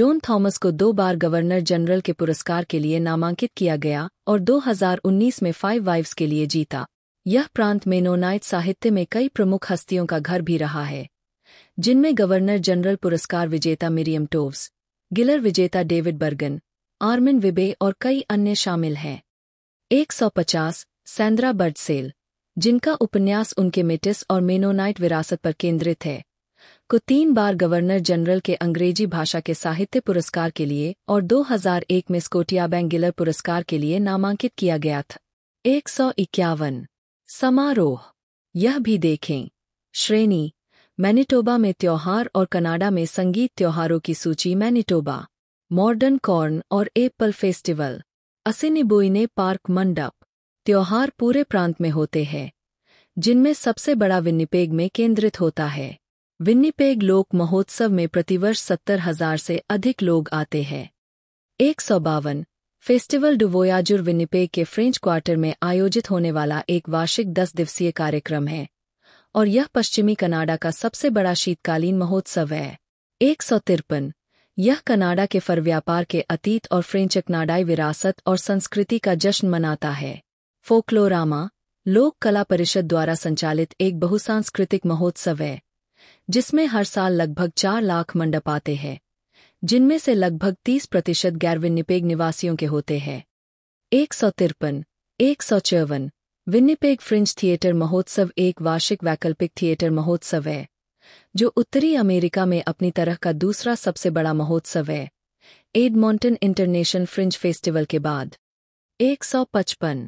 जॉन थॉमस को दो बार गवर्नर जनरल के पुरस्कार के लिए नामांकित किया गया और 2019 में फाइव वाइव्स के लिए जीता यह प्रांत मेनोनाइट साहित्य में कई प्रमुख हस्तियों का घर भी रहा है जिनमें गवर्नर जनरल पुरस्कार विजेता मिरियम टोव्स गिलर विजेता डेविड बर्गन आर्मिन विबे और कई अन्य शामिल हैं 150 सैंद्रा बर्डसेल जिनका उपन्यास उनके मिटिस और मेनोनाइट विरासत पर केंद्रित है को तीन बार गवर्नर जनरल के अंग्रेजी भाषा के साहित्य पुरस्कार के लिए और 2001 में स्कोटिया बैंगिलर पुरस्कार के लिए नामांकित किया गया था एक समारोह यह भी देखें श्रेणी मैनिटोबा में त्यौहार और कनाडा में संगीत त्यौहारों की सूची मैनिटोबा मॉडर्न कॉर्न और एप्पल फेस्टिवल असिनिबुइने पार्क मंडप त्यौहार पूरे प्रांत में होते हैं जिनमें सबसे बड़ा विन्नीपेग में केंद्रित होता है विन्नीपेग लोक महोत्सव में प्रतिवर्ष सत्तर हजार से अधिक लोग आते हैं एक सौ बावन फेस्टिवल डुवोयाजुर विन्नीपेग के फ्रेंच क्वार्टर में आयोजित होने वाला एक वार्षिक दस दिवसीय कार्यक्रम है और यह पश्चिमी कनाडा का सबसे बड़ा शीतकालीन महोत्सव है एक सौ तिरपन यह कनाडा के फर व्यापार के अतीत और फ्रेंच कनाडाई विरासत और संस्कृति का जश्न मनाता है फोक्लोरामा लोक कला परिषद द्वारा संचालित एक बहुसांस्कृतिक महोत्सव है जिसमें हर साल लगभग चार लाख मंडप आते हैं जिनमें से लगभग तीस प्रतिशत गैरविन्यपेग निवासियों के होते हैं एक सौ तिरपन एक सौ चौवन विन्नीपेग फ्रिंज थिएटर महोत्सव एक वार्षिक वैकल्पिक थिएटर महोत्सव है जो उत्तरी अमेरिका में अपनी तरह का दूसरा सबसे बड़ा महोत्सव है मॉन्टन इंटरनेशनल फ्रिंज फेस्टिवल के बाद 155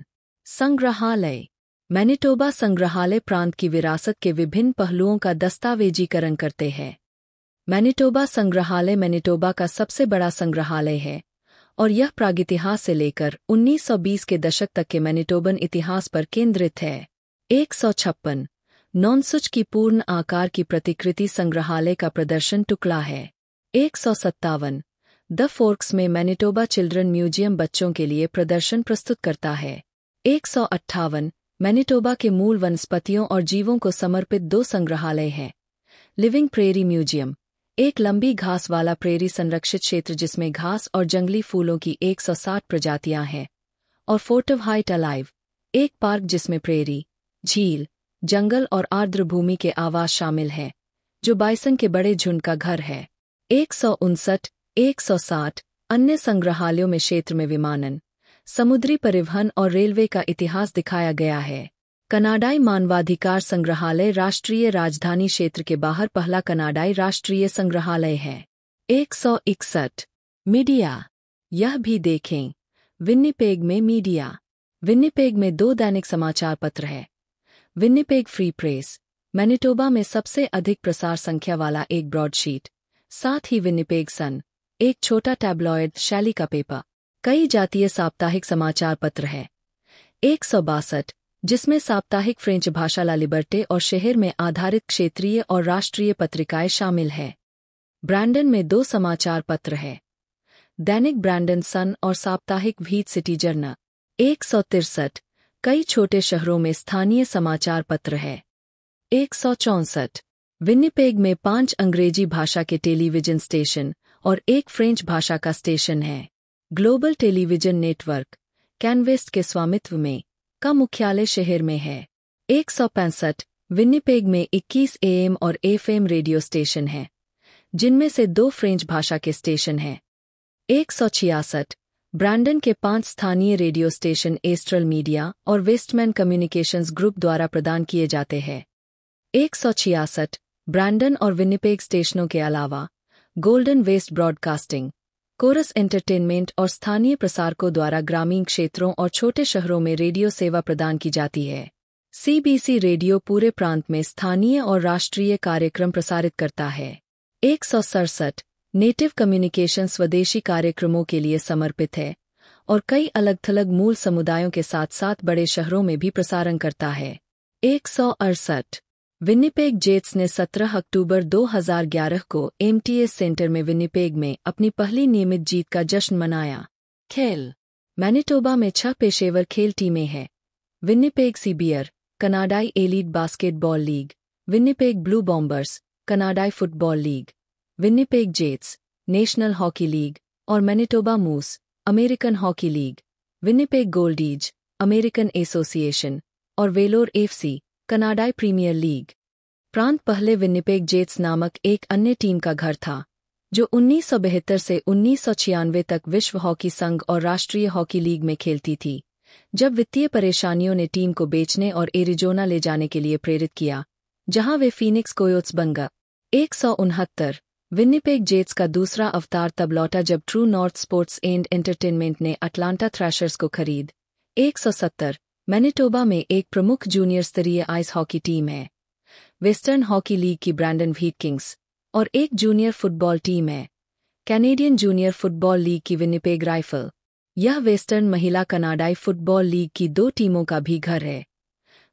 संग्रहालय मैनिटोबा संग्रहालय प्रांत की विरासत के विभिन्न पहलुओं का दस्तावेजीकरण करते हैं मैनिटोबा संग्रहालय मैनिटोबा का सबसे बड़ा संग्रहालय है और यह प्रागितिहास से लेकर 1920 के दशक तक के मैनिटोबन इतिहास पर केंद्रित है एक सौ छप्पन नॉनसुच की पूर्ण आकार की प्रतिकृति संग्रहालय का प्रदर्शन टुकड़ा है एक सौ सत्तावन द फोर्क्स में मैनिटोबा चिल्ड्रन म्यूजियम बच्चों के लिए प्रदर्शन प्रस्तुत करता है एक सौ अट्ठावन मैनिटोबा के मूल वनस्पतियों और जीवों को समर्पित दो संग्रहालय हैं लिविंग प्रेरी म्यूजियम एक लंबी घास वाला प्रेरी संरक्षित क्षेत्र जिसमें घास और जंगली फूलों की 160 प्रजातियां हैं और फोर्टव हाइट अलाइव एक पार्क जिसमें प्रेरी झील जंगल और आर्द्र भूमि के आवास शामिल हैं जो बाइसन के बड़े झुंड का घर है एक सौ उनसठ एक सौ साठ अन्य संग्रहालयों में क्षेत्र में विमानन समुद्री परिवहन और रेलवे का इतिहास दिखाया गया है कनाडाई मानवाधिकार संग्रहालय राष्ट्रीय राजधानी क्षेत्र के बाहर पहला कनाडाई राष्ट्रीय संग्रहालय है एक सौ इकसठ मीडिया यह भी देखें विन्नीपेग में मीडिया विन्नीपेग में दो दैनिक समाचार पत्र है विन्नीपेग फ्री प्रेस मैनिटोबा में सबसे अधिक प्रसार संख्या वाला एक ब्रॉडशीट साथ ही विन्नीपेग सन एक छोटा टैब्लॉयड शैली का पेपर कई जातीय साप्ताहिक समाचार पत्र है एक सौ बासठ जिसमें साप्ताहिक फ्रेंच भाषा ला लिबर्टे और शहर में आधारित क्षेत्रीय और राष्ट्रीय पत्रिकाएं शामिल हैं ब्रांडन में दो समाचार पत्र हैं दैनिक ब्रांडन सन और साप्ताहिक भीत सिटी जर्ना एक सौ तिरसठ कई छोटे शहरों में स्थानीय समाचार पत्र है एक सौ चौंसठ विन्नीपेग में पांच अंग्रेजी भाषा के टेलीविजन स्टेशन और एक फ्रेंच भाषा का स्टेशन है ग्लोबल टेलीविजन नेटवर्क कैनवेस्ट के स्वामित्व में का मुख्यालय शहर में है एक सौ पैंसठ विन्नीपेग में 21 एएम और एफएम रेडियो स्टेशन हैं, जिनमें से दो फ्रेंच भाषा के स्टेशन हैं एक सौ छियासठ ब्रांडन के पांच स्थानीय रेडियो स्टेशन एस्ट्रल मीडिया और वेस्टमैन कम्युनिकेशंस ग्रुप द्वारा प्रदान किए जाते हैं एक सौ छियासठ ब्रांडन और विन्नीपेग स्टेशनों के अलावा Golden West Broadcasting Corus Entertainment और स्थानीय प्रसारकों द्वारा ग्रामीण क्षेत्रों और छोटे शहरों में रेडियो सेवा प्रदान की जाती है सीबीसी रेडियो पूरे प्रांत में स्थानीय और राष्ट्रीय कार्यक्रम प्रसारित करता है एक सौ सड़सठ नेटिव कम्युनिकेशन स्वदेशी कार्यक्रमों के लिए समर्पित है और कई अलग थलग मूल समुदायों के साथ साथ बड़े शहरों में भी प्रसारण करता है एक सौ अड़सठ विनिपेग जेट्स ने 17 अक्टूबर 2011 को एमटीएस सेंटर में विनिपेग में अपनी पहली नियमित जीत का जश्न मनाया खेल मैनिटोबा में छह पेशेवर खेल टीमें हैं विनिपेग सीबियर कनाडाई elite basketball league Winnipeg Blue Bombers कनाडाई football league Winnipeg Jets National Hockey League और Manitoba Moose American Hockey League Winnipeg Goldeyes American Association और वेलोर एफसी कनाडाई प्रीमियर लीग प्रांत पहले विन्निपेग जेट्स नामक एक अन्य टीम का घर था जो उन्नीस से उन्नीस तक विश्व हॉकी संघ और राष्ट्रीय हॉकी लीग में खेलती थी जब वित्तीय परेशानियों ने टीम को बेचने और एरिजोना ले जाने के लिए प्रेरित किया जहां वे फीनिक्स कोयोट्स बंगा एक सौ उनहत्तर विन्नीपेग जेट्स का दूसरा अवतार तब लौटा जब True North Sports and Entertainment ने अटलांटा थ्रैशर्स को खरीद एक सौ सत्तर मैनिटोबा में एक प्रमुख जूनियर स्तरीय आइस हॉकी टीम है वेस्टर्न हॉकी लीग की ब्रैंडन व्हीट किंग्स और एक जूनियर फुटबॉल टीम है कैनेडियन जूनियर फुटबॉल लीग की विनिपेग राइफल यह वेस्टर्न महिला कनाडाई फुटबॉल लीग की दो टीमों का भी घर है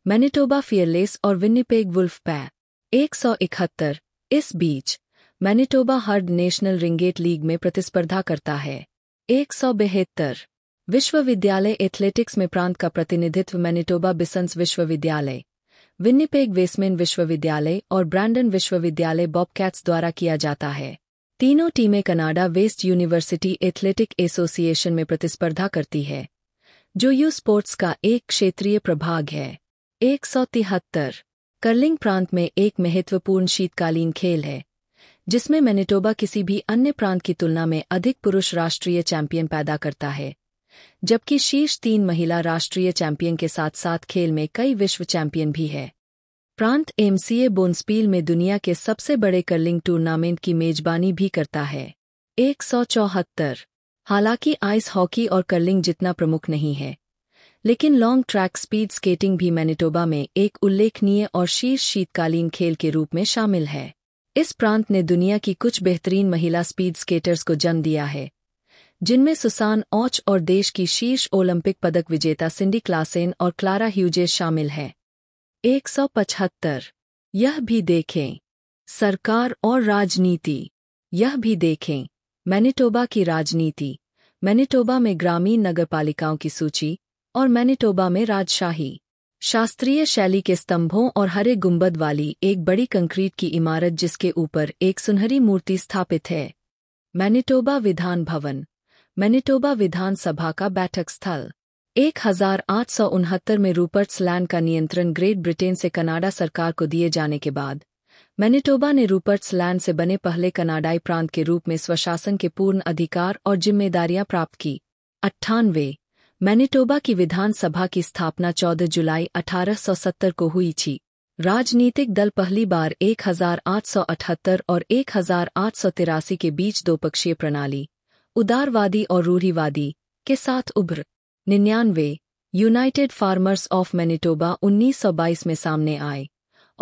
मैनिटोबा फियरलेस और विनिपेग वुल्फ पै एक सौ इकहत्तर इस बीच Manitoba Herd National Ringette League में प्रतिस्पर्धा करता है एक सौ बेहत्तर विश्वविद्यालय एथलेटिक्स में प्रांत का प्रतिनिधित्व मैनिटोबा बिसंस विश्वविद्यालय विन्नीपेग वेस्मेन विश्वविद्यालय और ब्रैंडन विश्वविद्यालय बॉबकैट्स द्वारा किया जाता है तीनों टीमें Canada West University Athletic Association में प्रतिस्पर्धा करती है जो यू स्पोर्ट्स का एक क्षेत्रीय प्रभाग है एक सौ तिहत्तर प्रांत में एक महत्वपूर्ण शीतकालीन खेल है जिसमें मैनिटोबा किसी भी अन्य प्रांत की तुलना में अधिक पुरुष राष्ट्रीय चैंपियन पैदा करता है जबकि शीर्ष तीन महिला राष्ट्रीय चैंपियन के साथ साथ खेल में कई विश्व चैंपियन भी है प्रांत एमसीए बोन्सपील में दुनिया के सबसे बड़े कर्लिंग टूर्नामेंट की मेजबानी भी करता है एक सौ चौहत्तर हालांकि आइस हॉकी और कर्लिंग जितना प्रमुख नहीं है लेकिन लॉन्ग ट्रैक स्पीड स्केटिंग भी मैनिटोबा में एक उल्लेखनीय और शीर्ष शीतकालीन खेल के रूप में शामिल है इस प्रांत ने दुनिया की कुछ बेहतरीन महिला स्पीड स्केटर्स को जन्म दिया है जिनमें सुसान ओच और देश की शीर्ष ओलंपिक पदक विजेता सिंडी क्लासेन और क्लारा ह्यूजे शामिल हैं एक सौ पचहत्तर यह भी देखें सरकार और राजनीति यह भी देखें मैनिटोबा की राजनीति मैनिटोबा में ग्रामीण नगरपालिकाओं की सूची और मैनिटोबा में राजशाही शास्त्रीय शैली के स्तंभों और हरे गुंबद वाली एक बड़ी कंक्रीट की इमारत जिसके ऊपर एक सुनहरी मूर्ति स्थापित है मैनिटोबा विधान भवन मैनिटोबा विधानसभा का बैठक स्थल एक हजार आठ सौ उनहत्तर में रूपर्ट्स लैंड का नियंत्रण ग्रेट ब्रिटेन से कनाडा सरकार को दिए जाने के बाद मैनिटोबा ने रूपर्ट्स लैंड से बने पहले कनाडाई प्रांत के रूप में स्वशासन के पूर्ण अधिकार और जिम्मेदारियां प्राप्त की अट्ठानवे मैनिटोबा की विधानसभा की स्थापना 14 जुलाई 1870 को हुई थी राजनीतिक दल पहली बार 1878 और एक के बीच दोपक्षीय प्रणाली उदारवादी और रूढ़ीवादी के साथ उभर निन्यानवे यूनाइटेड फार्मर्स ऑफ मैनिटोबा 1922 में सामने आए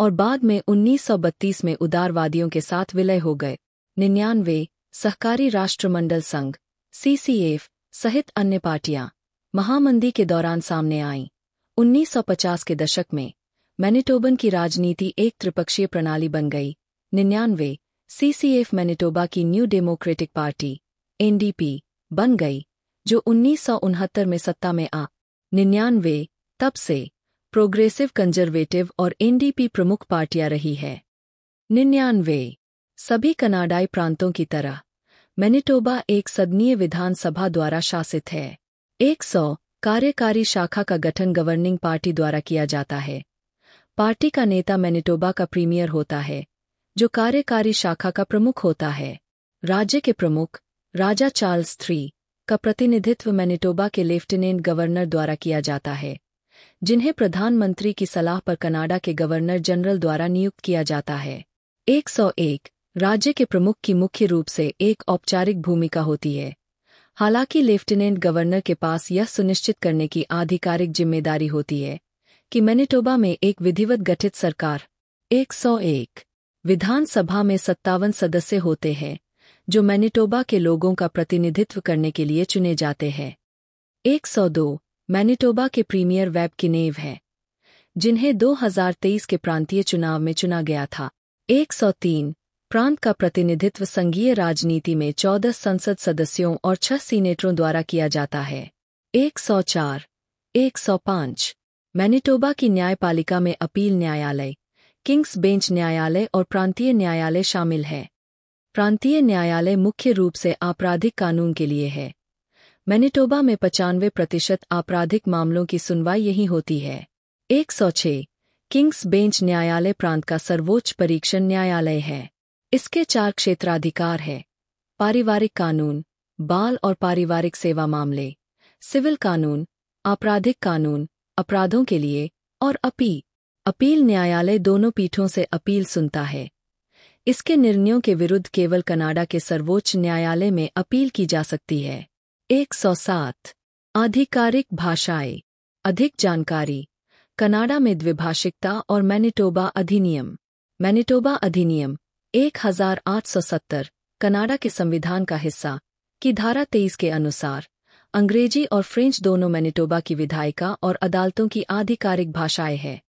और बाद में 1932 में उदारवादियों के साथ विलय हो गए निन्यानवे सहकारी राष्ट्रमंडल संघ सीसीएफ सहित अन्य पार्टियां महामंदी के दौरान सामने आईं 1950 के दशक में मैनिटोबन की राजनीति एक त्रिपक्षीय प्रणाली बन गई निन्यानवे सीसीएफ मैनिटोबा की न्यू डेमोक्रेटिक पार्टी एनडीपी बन गई जो उन्नीस में सत्ता में आ निन्यानवे तब से प्रोग्रेसिव कंजर्वेटिव और एनडीपी प्रमुख पार्टियां रही है निन्यानवे सभी कनाडाई प्रांतों की तरह मैनिटोबा एक सदनीय विधानसभा द्वारा शासित है एक सौ कार्यकारी शाखा का गठन गवर्निंग पार्टी द्वारा किया जाता है पार्टी का नेता मैनिटोबा का प्रीमियर होता है जो कार्यकारी शाखा का प्रमुख होता है राज्य के प्रमुख राजा चार्ल्स थ्री का प्रतिनिधित्व मैनिटोबा के लेफ्टिनेंट गवर्नर द्वारा किया जाता है जिन्हें प्रधानमंत्री की सलाह पर कनाडा के गवर्नर जनरल द्वारा नियुक्त किया जाता है 101 राज्य के प्रमुख की मुख्य रूप से एक औपचारिक भूमिका होती है हालांकि लेफ्टिनेंट गवर्नर के पास यह सुनिश्चित करने की आधिकारिक जिम्मेदारी होती है कि मैनिटोबा में एक विधिवत गठित सरकार 101 विधानसभा में सत्तावन सदस्य होते हैं जो मैनिटोबा के लोगों का प्रतिनिधित्व करने के लिए चुने जाते हैं 102 मैनिटोबा के प्रीमियर वेब किनेव है जिन्हें 2023 के प्रांतीय चुनाव में चुना गया था 103 प्रांत का प्रतिनिधित्व संघीय राजनीति में 14 संसद सदस्यों और 6 सीनेटरों द्वारा किया जाता है 104 105 मैनिटोबा की न्यायपालिका में अपील न्यायालय किंग्स बेंच न्यायालय और प्रांतीय न्यायालय शामिल है प्रांतीय न्यायालय मुख्य रूप से आपराधिक कानून के लिए है मैनिटोबा में पचानवे प्रतिशत आपराधिक मामलों की सुनवाई यही होती है एक सौ छः किंग्स बेंच न्यायालय प्रांत का सर्वोच्च परीक्षण न्यायालय है इसके चार क्षेत्राधिकार है पारिवारिक कानून बाल और पारिवारिक सेवा मामले सिविल कानून आपराधिक कानून अपराधों के लिए और अपील अपील न्यायालय दोनों पीठों से अपील सुनता है इसके निर्णयों के विरुद्ध केवल कनाडा के सर्वोच्च न्यायालय में अपील की जा सकती है 107 आधिकारिक भाषाएं अधिक जानकारी कनाडा में द्विभाषिकता और मैनिटोबा अधिनियम मैनिटोबा अधिनियम 1870 कनाडा के संविधान का हिस्सा की धारा 23 के अनुसार अंग्रेजी और फ्रेंच दोनों मैनिटोबा की विधायिका और अदालतों की आधिकारिक भाषाएं हैं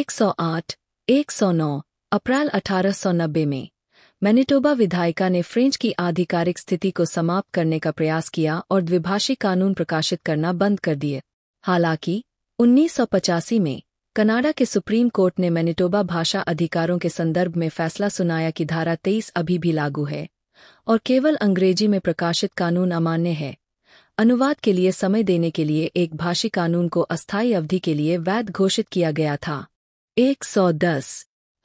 108, 109 अप्रैल 1890 में मैनिटोबा विधायिका ने फ्रेंच की आधिकारिक स्थिति को समाप्त करने का प्रयास किया और द्विभाषी कानून प्रकाशित करना बंद कर दिए हालांकि उन्नीस में कनाडा के सुप्रीम कोर्ट ने मैनिटोबा भाषा अधिकारों के संदर्भ में फैसला सुनाया कि धारा 23 अभी भी लागू है और केवल अंग्रेजी में प्रकाशित कानून अमान्य है अनुवाद के लिए समय देने के लिए एक भाषी कानून को अस्थायी अवधि के लिए वैध घोषित किया गया था 110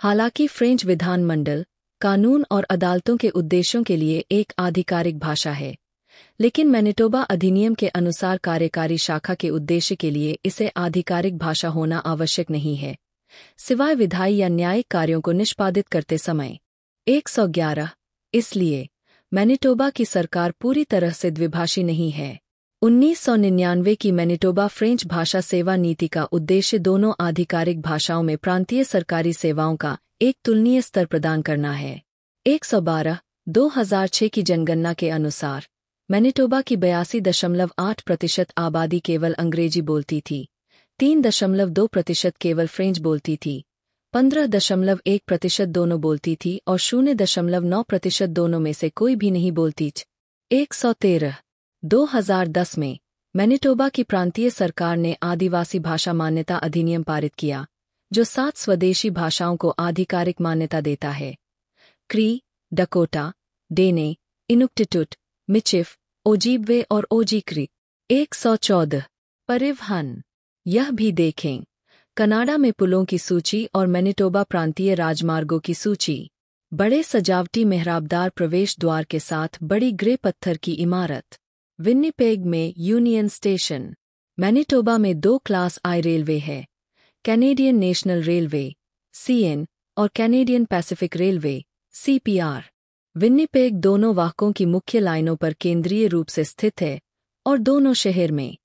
हालांकि फ्रेंच विधानमंडल कानून और अदालतों के उद्देश्यों के लिए एक आधिकारिक भाषा है लेकिन मैनिटोबा अधिनियम के अनुसार कार्यकारी शाखा के उद्देश्य के लिए इसे आधिकारिक भाषा होना आवश्यक नहीं है सिवाय विधायी या न्यायिक कार्यों को निष्पादित करते समय 111 इसलिए मैनिटोबा की सरकार पूरी तरह से द्विभाषी नहीं है 1999 की मैनिटोबा फ्रेंच भाषा सेवा नीति का उद्देश्य दोनों आधिकारिक भाषाओं में प्रांतीय सरकारी सेवाओं का एक तुलनीय स्तर प्रदान करना है 112 सौ की जनगणना के अनुसार मैनिटोबा की बयासी दशमलव आठ प्रतिशत आबादी केवल अंग्रेजी बोलती थी तीन दशमलव दो प्रतिशत केवल फ्रेंच बोलती थी पंद्रह दशमलव एक प्रतिशत दोनों बोलती थी और शून्य दशमलव नौ प्रतिशत दोनों में से कोई भी नहीं बोलती एक सौ तेरह 2010 में मैनिटोबा की प्रांतीय सरकार ने आदिवासी भाषा मान्यता अधिनियम पारित किया जो सात स्वदेशी भाषाओं को आधिकारिक मान्यता देता है क्री डकोटा डेने इनुक्टिटुट मिचिफ ओजीबवे और ओजीक्री एक सौ चौदह परिवहन यह भी देखें कनाडा में पुलों की सूची और मैनिटोबा प्रांतीय राजमार्गों की सूची बड़े सजावटी मेहराबदार प्रवेश द्वार के साथ बड़ी ग्रे पत्थर की इमारत विन्नीपेग में यूनियन स्टेशन मैनिटोबा में दो क्लास आई रेलवे है कैनेडियन नेशनल रेलवे सीएन और Canadian Pacific Railway CPR Winnipeg दोनों वाहकों की मुख्य लाइनों पर केंद्रीय रूप से स्थित है और दोनों शहर में